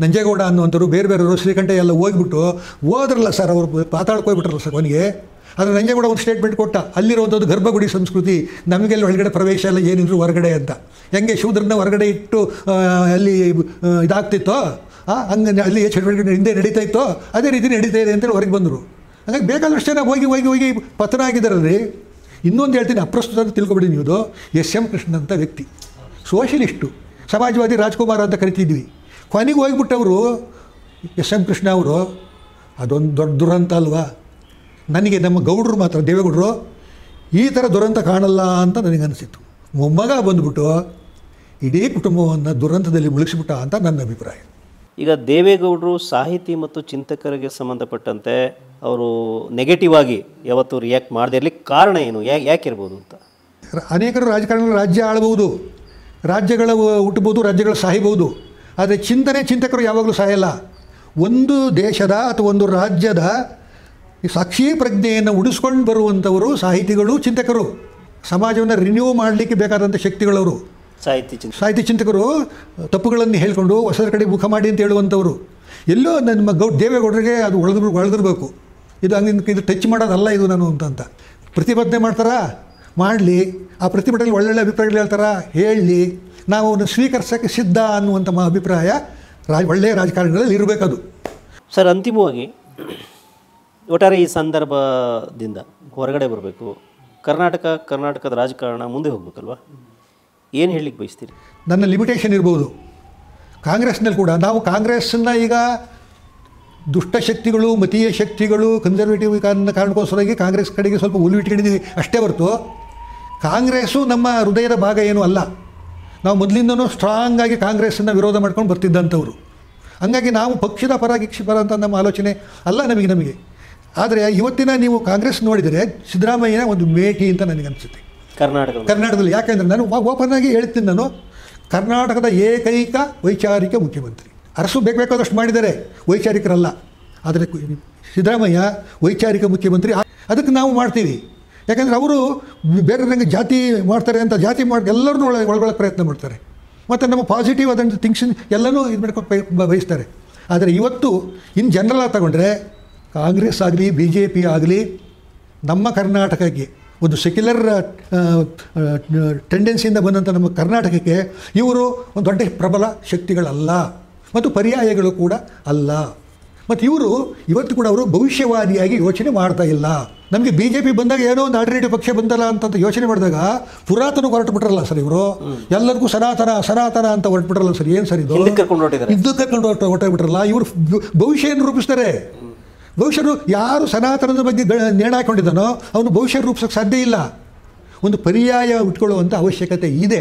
ನಂಜೇಗೌಡ ಅನ್ನುವಂಥವ್ರು ಬೇರೆ ಬೇರೆಯವರು ಶ್ರೀಕಂಠ ಎಲ್ಲ ಹೋಗ್ಬಿಟ್ಟು ಹೋದ್ರಲ್ಲ ಸರ್ ಅವರು ಹೋಗ್ಬಿಟ್ರಲ್ಲ ಸರ್ ಅವನಿಗೆ ಆದರೆ ನನಗೆ ಕೂಡ ಒಂದು ಸ್ಟೇಟ್ಮೆಂಟ್ ಕೊಟ್ಟ ಅಲ್ಲಿರುವಂಥದ್ದು ಗರ್ಭಗುಡಿ ಸಂಸ್ಕೃತಿ ನಮಗೆಲ್ಲ ಒಳಗಡೆ ಪ್ರವೇಶ ಎಲ್ಲ ಏನಿದ್ರು ಹೊರಗಡೆ ಅಂತ ಹೆಂಗೆ ಶೂದ್ರನ್ನ ಹೊರಗಡೆ ಇಟ್ಟು ಅಲ್ಲಿ ಇದಾಗ್ತಿತ್ತೋ ಹಂಗೆ ಅಲ್ಲಿ ಚಟುವಟಿಕೆ ಹಿಂದೆ ನಡೀತಾ ಇತ್ತೋ ಅದೇ ರೀತಿ ನಡೀತಾ ಇದೆ ಅಂತೇಳಿ ಹೊರಗೆ ಬಂದರು ಹಾಗಾಗಿ ಬೇಕಾದಷ್ಟು ಜನ ಹೋಗಿ ಹೋಗಿ ಹೋಗಿ ಪತನ ಆಗಿದ್ದಾರೆ ಇನ್ನೊಂದು ಹೇಳ್ತೀನಿ ಅಪ್ರಸ್ತುತ ಅಂತ ತಿಳ್ಕೊಬಿಡಿ ನೀವು ಎಸ್ ಎಂ ಕೃಷ್ಣ ಅಂತ ವ್ಯಕ್ತಿ ಸೋಷಲಿಸ್ಟು ಸಮಾಜವಾದಿ ರಾಜ್ಕುಮಾರ್ ಅಂತ ಕರಿತಿದ್ವಿ ಕೊನೆಗೆ ಹೋಗ್ಬಿಟ್ಟವರು ಎಸ್ ಎಂ ಕೃಷ್ಣ ಅವರು ಅದೊಂದು ದೊಡ್ಡ ದುರಂತ ಅಲ್ವಾ ನನಗೆ ನಮ್ಮ ಗೌಡರು ಮಾತ್ರ ದೇವೇಗೌಡರು ಈ ಥರ ದುರಂತ ಕಾಣಲ್ಲ ಅಂತ ನನಗನ್ನಿಸಿತ್ತು ಮೊಮ್ಮಗ ಬಂದುಬಿಟ್ಟು ಇಡೀ ಕುಟುಂಬವನ್ನು ದುರಂತದಲ್ಲಿ ಮುಳುಗಿಸ್ಬಿಟ್ಟ ಅಂತ ನನ್ನ ಅಭಿಪ್ರಾಯ ಈಗ ದೇವೇಗೌಡರು ಸಾಹಿತಿ ಮತ್ತು ಚಿಂತಕರಿಗೆ ಸಂಬಂಧಪಟ್ಟಂತೆ ಅವರು ನೆಗೆಟಿವ್ ಆಗಿ ಯಾವತ್ತೂ ರಿಯಾಕ್ಟ್ ಮಾಡದೇ ಇರಲಿಕ್ಕೆ ಕಾರಣ ಏನು ಇರ್ಬೋದು ಅಂತ ಅನೇಕರು ರಾಜಕಾರಣ ರಾಜ್ಯ ಆಳಬಹುದು ರಾಜ್ಯಗಳ ಹುಟ್ಟಬಹುದು ರಾಜ್ಯಗಳು ಸಾಯಬಹುದು ಆದರೆ ಚಿಂತನೆ ಚಿಂತಕರು ಯಾವಾಗಲೂ ಸಾಯಲ್ಲ ಒಂದು ದೇಶದ ಅಥವಾ ಒಂದು ರಾಜ್ಯದ ಈ ಸಾಕ್ಷಿ ಪ್ರಜ್ಞೆಯನ್ನು ಉಡಿಸ್ಕೊಂಡು ಬರುವಂಥವರು ಸಾಹಿತಿಗಳು ಚಿಂತಕರು ಸಮಾಜವನ್ನು ರಿನ್ಯೂ ಮಾಡಲಿಕ್ಕೆ ಬೇಕಾದಂಥ ಶಕ್ತಿಗಳವರು ಸಾಹಿತಿ ಸಾಹಿತ್ಯ ಚಿಂತಕರು ತಪ್ಪುಗಳನ್ನು ಹೇಳ್ಕೊಂಡು ಹೊಸದ ಕಡೆ ಮುಖ ಮಾಡಿ ಅಂತ ಹೇಳುವಂಥವ್ರು ಎಲ್ಲೋ ನನ್ನ ಗೌ ದೇವೇಗೌಡರಿಗೆ ಅದು ಒಳದ್ರು ಒಳದಿರಬೇಕು ಇದು ಹಂಗಿನ ಇದು ಟಚ್ ಮಾಡೋದಲ್ಲ ಇದು ನಾನು ಅಂತ ಪ್ರತಿಭಟನೆ ಮಾಡ್ತಾರಾ ಮಾಡಲಿ ಆ ಪ್ರತಿಭಟನೆ ಒಳ್ಳೊಳ್ಳೆ ಅಭಿಪ್ರಾಯಗಳು ಹೇಳ್ತಾರಾ ಹೇಳಲಿ ನಾವು ಅವನ್ನು ಸ್ವೀಕರಿಸೋಕ್ಕೆ ಸಿದ್ಧ ಅನ್ನುವಂಥ ಅಭಿಪ್ರಾಯ ರಾಜ ಒಳ್ಳೆಯ ರಾಜಕಾರಣಿಗಳಲ್ಲಿ ಇರಬೇಕದು ಸರ್ ಅಂತಿಮವಾಗಿ ಒಟ್ಟಾರೆ ಈ ಸಂದರ್ಭದಿಂದ ಹೊರಗಡೆ ಬರಬೇಕು ಕರ್ನಾಟಕ ಕರ್ನಾಟಕದ ರಾಜಕಾರಣ ಮುಂದೆ ಹೋಗಬೇಕಲ್ವಾ ಏನು ಹೇಳಲಿಕ್ಕೆ ಬಯಸ್ತೀರಿ ನನ್ನ ಲಿಮಿಟೇಷನ್ ಇರ್ಬೋದು ಕಾಂಗ್ರೆಸ್ನಲ್ಲಿ ಕೂಡ ನಾವು ಕಾಂಗ್ರೆಸ್ಸನ್ನು ಈಗ ದುಷ್ಟಶಕ್ತಿಗಳು ಮತೀಯ ಶಕ್ತಿಗಳು ಕನ್ಸರ್ವೇಟಿವ್ ಕಾರಣಕ್ಕೋಸ್ಕರವಾಗಿ ಕಾಂಗ್ರೆಸ್ ಕಡೆಗೆ ಸ್ವಲ್ಪ ಉಲ್ವಿಟ್ಕೊಂಡಿದ್ದೀವಿ ಅಷ್ಟೇ ಹೊರತು ಕಾಂಗ್ರೆಸ್ಸು ನಮ್ಮ ಹೃದಯದ ಭಾಗ ಏನೂ ಅಲ್ಲ ನಾವು ಮೊದಲಿಂದನೂ ಸ್ಟ್ರಾಂಗ್ ಆಗಿ ಕಾಂಗ್ರೆಸ್ಸನ್ನು ವಿರೋಧ ಮಾಡ್ಕೊಂಡು ಬರ್ತಿದ್ದಂಥವ್ರು ಹಂಗಾಗಿ ನಾವು ಪಕ್ಷದ ಪರ ಗಿಕ್ಷಿ ಪರ ಅಂತ ನಮ್ಮ ಆಲೋಚನೆ ಅಲ್ಲ ನಮಗೆ ನಮಗೆ ಆದರೆ ಇವತ್ತಿನ ನೀವು ಕಾಂಗ್ರೆಸ್ ನೋಡಿದರೆ ಸಿದ್ದರಾಮಯ್ಯನ ಒಂದು ಮೇಟಿ ಅಂತ ನನಗನ್ಸುತ್ತೆ ಕರ್ನಾಟಕ ಕರ್ನಾಟಕದಲ್ಲಿ ಯಾಕೆಂದರೆ ನಾನು ಓಪನ್ ಆಗಿ ಹೇಳ್ತೀನಿ ನಾನು ಕರ್ನಾಟಕದ ಏಕೈಕ ವೈಚಾರಿಕ ಮುಖ್ಯಮಂತ್ರಿ ಅರಸು ಬೇಕಾದಷ್ಟು ಮಾಡಿದ್ದಾರೆ ವೈಚಾರಿಕರಲ್ಲ ಆದರೆ ಸಿದ್ದರಾಮಯ್ಯ ವೈಚಾರಿಕ ಮುಖ್ಯಮಂತ್ರಿ ಅದಕ್ಕೆ ನಾವು ಮಾಡ್ತೀವಿ ಯಾಕಂದರೆ ಅವರು ಬೇರೆ ನಂಗೆ ಜಾತಿ ಮಾಡ್ತಾರೆ ಅಂತ ಜಾತಿ ಮಾಡಿ ಎಲ್ಲರೂ ಒಳ ಒಳಗೊಳ್ಳೋಕೆ ಪ್ರಯತ್ನ ಮಾಡ್ತಾರೆ ಮತ್ತು ನಮ್ಮ ಪಾಸಿಟಿವ್ ಆದಂಥ ಥಿಂಗ್ಸ್ ಎಲ್ಲನೂ ಇದು ಮಾಡ್ಕೊಂಡು ಬಯಸ್ತಾರೆ ಆದರೆ ಇವತ್ತು ಇನ್ನು ಜನರಲ್ಲ ತಗೊಂಡ್ರೆ ಕಾಂಗ್ರೆಸ್ ಆಗಲಿ ಬಿ ಜೆ ಪಿ ಆಗಲಿ ನಮ್ಮ ಕರ್ನಾಟಕಕ್ಕೆ ಒಂದು ಸೆಕ್ಯುಲರ್ ಟೆಂಡೆನ್ಸಿಯಿಂದ ಬಂದಂಥ ನಮ್ಮ ಕರ್ನಾಟಕಕ್ಕೆ ಇವರು ಒಂದು ದೊಡ್ಡ ಪ್ರಬಲ ಶಕ್ತಿಗಳಲ್ಲ ಮತ್ತು ಪರ್ಯಾಯಗಳು ಕೂಡ ಅಲ್ಲ ಮತ್ತು ಇವರು ಇವತ್ತು ಕೂಡ ಅವರು ಭವಿಷ್ಯವಾದಿಯಾಗಿ ಯೋಚನೆ ಮಾಡ್ತಾ ಇಲ್ಲ ನಮಗೆ ಬಿ ಜೆ ಪಿ ಬಂದಾಗ ಏನೋ ಒಂದು ಆಡಳಿತ ಪಕ್ಷ ಬಂದಲ್ಲ ಅಂತ ಯೋಚನೆ ಮಾಡಿದಾಗ ಪುರಾತನ ಹೊರಟುಬಿಟ್ರಲ್ಲ ಸರ್ ಇವರು ಎಲ್ಲರಿಗೂ ಸನಾತನ ಸನಾತನ ಅಂತ ಹೊರಟುಬಿಟ್ರಲ್ಲ ಸರ್ ಏನು ಸರ್ ಇದು ಕರ್ಕೊಂಡು ಹೊರಟು ಹೊರಟೋಗ್ಬಿಟ್ರಲ್ಲ ಇವರು ಭವಿಷ್ಯ ಏನು ರೂಪಿಸ್ತಾರೆ ಭವಿಷ್ಯರು ಯಾರು ಸನಾತನದ ಬಗ್ಗೆ ಹಾಕೊಂಡಿದ್ದಾನೋ ಅವನು ಭವಿಷ್ಯ ರೂಪಿಸೋಕ್ಕೆ ಸಾಧ್ಯ ಇಲ್ಲ ಒಂದು ಪರ್ಯಾಯ ಉಟ್ಕೊಳ್ಳುವಂಥ ಅವಶ್ಯಕತೆ ಇದೆ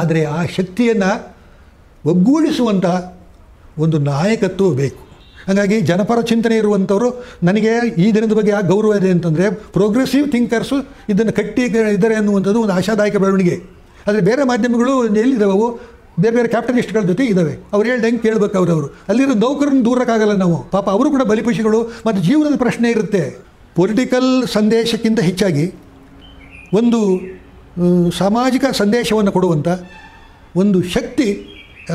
ಆದರೆ ಆ ಶಕ್ತಿಯನ್ನು ಒಗ್ಗೂಡಿಸುವಂಥ ಒಂದು ನಾಯಕತ್ವ ಬೇಕು ಹಾಗಾಗಿ ಜನಪರ ಚಿಂತನೆ ಇರುವಂಥವರು ನನಗೆ ಈ ದಿನದ ಬಗ್ಗೆ ಆ ಗೌರವ ಇದೆ ಅಂತಂದರೆ ಪ್ರೋಗ್ರೆಸಿವ್ ಥಿಂಕರ್ಸು ಇದನ್ನು ಕಟ್ಟಿ ಇದ್ದಾರೆ ಅನ್ನುವಂಥದ್ದು ಒಂದು ಆಶಾದಾಯಕ ಬೆಳವಣಿಗೆ ಆದರೆ ಬೇರೆ ಮಾಧ್ಯಮಗಳು ಎಲ್ಲಿದ್ದಾವೆ ಬೇರೆ ಬೇರೆ ಕ್ಯಾಪಿಟಲಿಸ್ಟ್ಗಳ ಜೊತೆ ಇದ್ದಾವೆ ಅವ್ರು ಹೆಂಗೆ ಕೇಳಬೇಕು ಅವರವರು ಅಲ್ಲಿರೋ ನೌಕರನ್ನು ದೂರಕ್ಕಾಗಲ್ಲ ನಾವು ಪಾಪ ಅವರು ಕೂಡ ಬಲಿಪಶಿಗಳು ಮತ್ತು ಜೀವನದ ಪ್ರಶ್ನೆ ಇರುತ್ತೆ ಪೊಲಿಟಿಕಲ್ ಸಂದೇಶಕ್ಕಿಂತ ಹೆಚ್ಚಾಗಿ ಒಂದು ಸಾಮಾಜಿಕ ಸಂದೇಶವನ್ನು ಕೊಡುವಂಥ ಒಂದು ಶಕ್ತಿ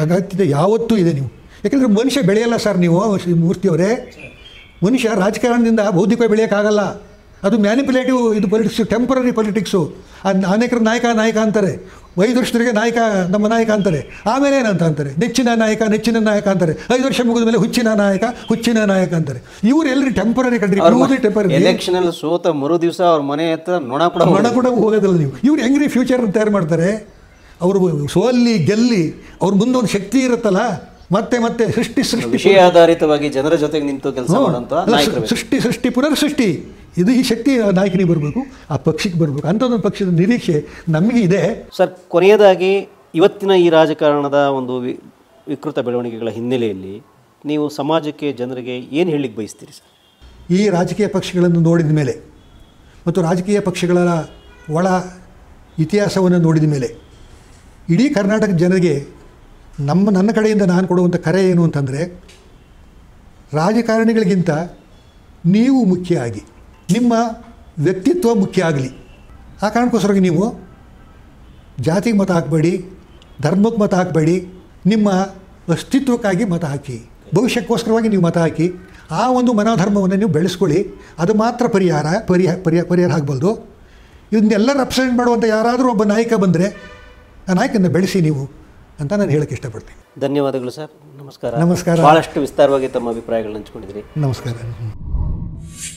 ಅಗತ್ಯತೆ ಯಾವತ್ತೂ ಇದೆ ನೀವು ಯಾಕೆಂದರೆ ಮನುಷ್ಯ ಬೆಳೆಯಲ್ಲ ಸರ್ ನೀವು ಮೂರ್ತಿಯವರೇ ಮನುಷ್ಯ ರಾಜಕಾರಣದಿಂದ ಬೌದ್ಧಿಕ ಬೆಳೆಯೋಕ್ಕಾಗಲ್ಲ ಅದು ಮ್ಯಾನಿಪುಲೇಟಿವ್ ಇದು ಪೊಲಿಟಿಕ್ಸು ಟೆಂಪರರಿ ಪೊಲಿಟಿಕ್ಸು ಅನೇಕರು ನಾಯಕ ನಾಯಕ ಅಂತಾರೆ ವೈದೃಷ್ಟರಿಗೆ ನಾಯಕ ನಮ್ಮ ನಾಯಕ ಅಂತಾರೆ ಆಮೇಲೆ ಏನಂತ ಅಂತಾರೆ ನೆಚ್ಚಿನ ನಾಯಕ ನೆಚ್ಚಿನ ನಾಯಕ ಅಂತಾರೆ ಐದು ವರ್ಷ ಮುಗಿದ ಮೇಲೆ ಹುಚ್ಚಿನ ನಾಯಕ ಹುಚ್ಚಿನ ನಾಯಕ ಅಂತಾರೆ ಇವ್ರೆಲ್ರಿ ಟೆಂಪರರಿ ಕಂಡ್ರಿ ಟೆಂಪರರಿ ಎಲೆಕ್ಷನ್ ಸೋತ ಮರು ದಿವಸ ಅವ್ರ ಮನೆ ಹತ್ರ ನೊಣ ಕೂಡ ಹೋಗೋದಿಲ್ಲ ನೀವು ಇವ್ರು ಹೆಂಗ್ರಿ ಫ್ಯೂಚರ್ ತಯಾರು ಮಾಡ್ತಾರೆ ಅವರು ಸೋಲ್ಲಿ ಗೆಲ್ಲಿ ಅವ್ರ ಮುಂದೆ ಒಂದು ಶಕ್ತಿ ಇರುತ್ತಲ್ಲ ಮತ್ತೆ ಮತ್ತೆ ಸೃಷ್ಟಿ ಸೃಷ್ಟಿ ಆಧಾರಿತವಾಗಿ ಜನರ ಜೊತೆಗೆ ನಿಂತು ಕೆಲಸ ಸೃಷ್ಟಿ ಸೃಷ್ಟಿ ಪುನರ್ ಸೃಷ್ಟಿ ಇದು ಈ ಶಕ್ತಿ ನಾಯಕನಿಗೆ ಬರಬೇಕು ಆ ಪಕ್ಷಕ್ಕೆ ಬರಬೇಕು ಅಂಥದ್ದೊಂದು ಪಕ್ಷದ ನಿರೀಕ್ಷೆ ನಮಗೆ ಇದೆ ಸರ್ ಕೊನೆಯದಾಗಿ ಇವತ್ತಿನ ಈ ರಾಜಕಾರಣದ ಒಂದು ವಿಕೃತ ಬೆಳವಣಿಗೆಗಳ ಹಿನ್ನೆಲೆಯಲ್ಲಿ ನೀವು ಸಮಾಜಕ್ಕೆ ಜನರಿಗೆ ಏನು ಹೇಳಲಿಕ್ಕೆ ಬಯಸ್ತೀರಿ ಸರ್ ಈ ರಾಜಕೀಯ ಪಕ್ಷಗಳನ್ನು ನೋಡಿದ ಮೇಲೆ ಮತ್ತು ರಾಜಕೀಯ ಪಕ್ಷಗಳ ಒಳ ಇತಿಹಾಸವನ್ನು ನೋಡಿದ ಮೇಲೆ ಇಡೀ ಕರ್ನಾಟಕ ಜನರಿಗೆ ನಮ್ಮ ನನ್ನ ಕಡೆಯಿಂದ ನಾನು ಕೊಡುವಂಥ ಕರೆ ಏನು ಅಂತಂದರೆ ರಾಜಕಾರಣಿಗಳಿಗಿಂತ ನೀವು ಮುಖ್ಯ ಆಗಿ ನಿಮ್ಮ ವ್ಯಕ್ತಿತ್ವ ಮುಖ್ಯ ಆಗಲಿ ಆ ಕಾರಣಕ್ಕೋಸ್ಕರವಾಗಿ ನೀವು ಜಾತಿಗೆ ಮತ ಹಾಕಬೇಡಿ ಧರ್ಮಕ್ಕೆ ಮತ ಹಾಕಬೇಡಿ ನಿಮ್ಮ ಅಸ್ತಿತ್ವಕ್ಕಾಗಿ ಮತ ಹಾಕಿ ಭವಿಷ್ಯಕ್ಕೋಸ್ಕರವಾಗಿ ನೀವು ಮತ ಹಾಕಿ ಆ ಒಂದು ಮನೋಧರ್ಮವನ್ನು ನೀವು ಬೆಳೆಸ್ಕೊಳ್ಳಿ ಅದು ಮಾತ್ರ ಪರಿಹಾರ ಪರಿಹಾರ ಪರಿಹಾರ ಪರಿಹಾರ ಆಗ್ಬೋದು ಇದನ್ನೆಲ್ಲ ರೆಪ್ರೆಸೆಂಟ್ ಮಾಡುವಂಥ ಯಾರಾದರೂ ಒಬ್ಬ ನಾಯಕ ಬಂದರೆ ಆ ನಾಯಕನ ಬೆಳೆಸಿ ನೀವು ಅಂತ ನಾನು ಹೇಳಕ್ಕೆ ಇಷ್ಟಪಡ್ತೀನಿ ಧನ್ಯವಾದಗಳು ಸರ್ ನಮಸ್ಕಾರ ನಮಸ್ಕಾರ ಬಹಳಷ್ಟು ವಿಸ್ತಾರವಾಗಿ ತಮ್ಮ ಅಭಿಪ್ರಾಯಗಳನ್ನು ಹಂಚ್ಕೊಂಡಿದ್ದೀರಿ ನಮಸ್ಕಾರ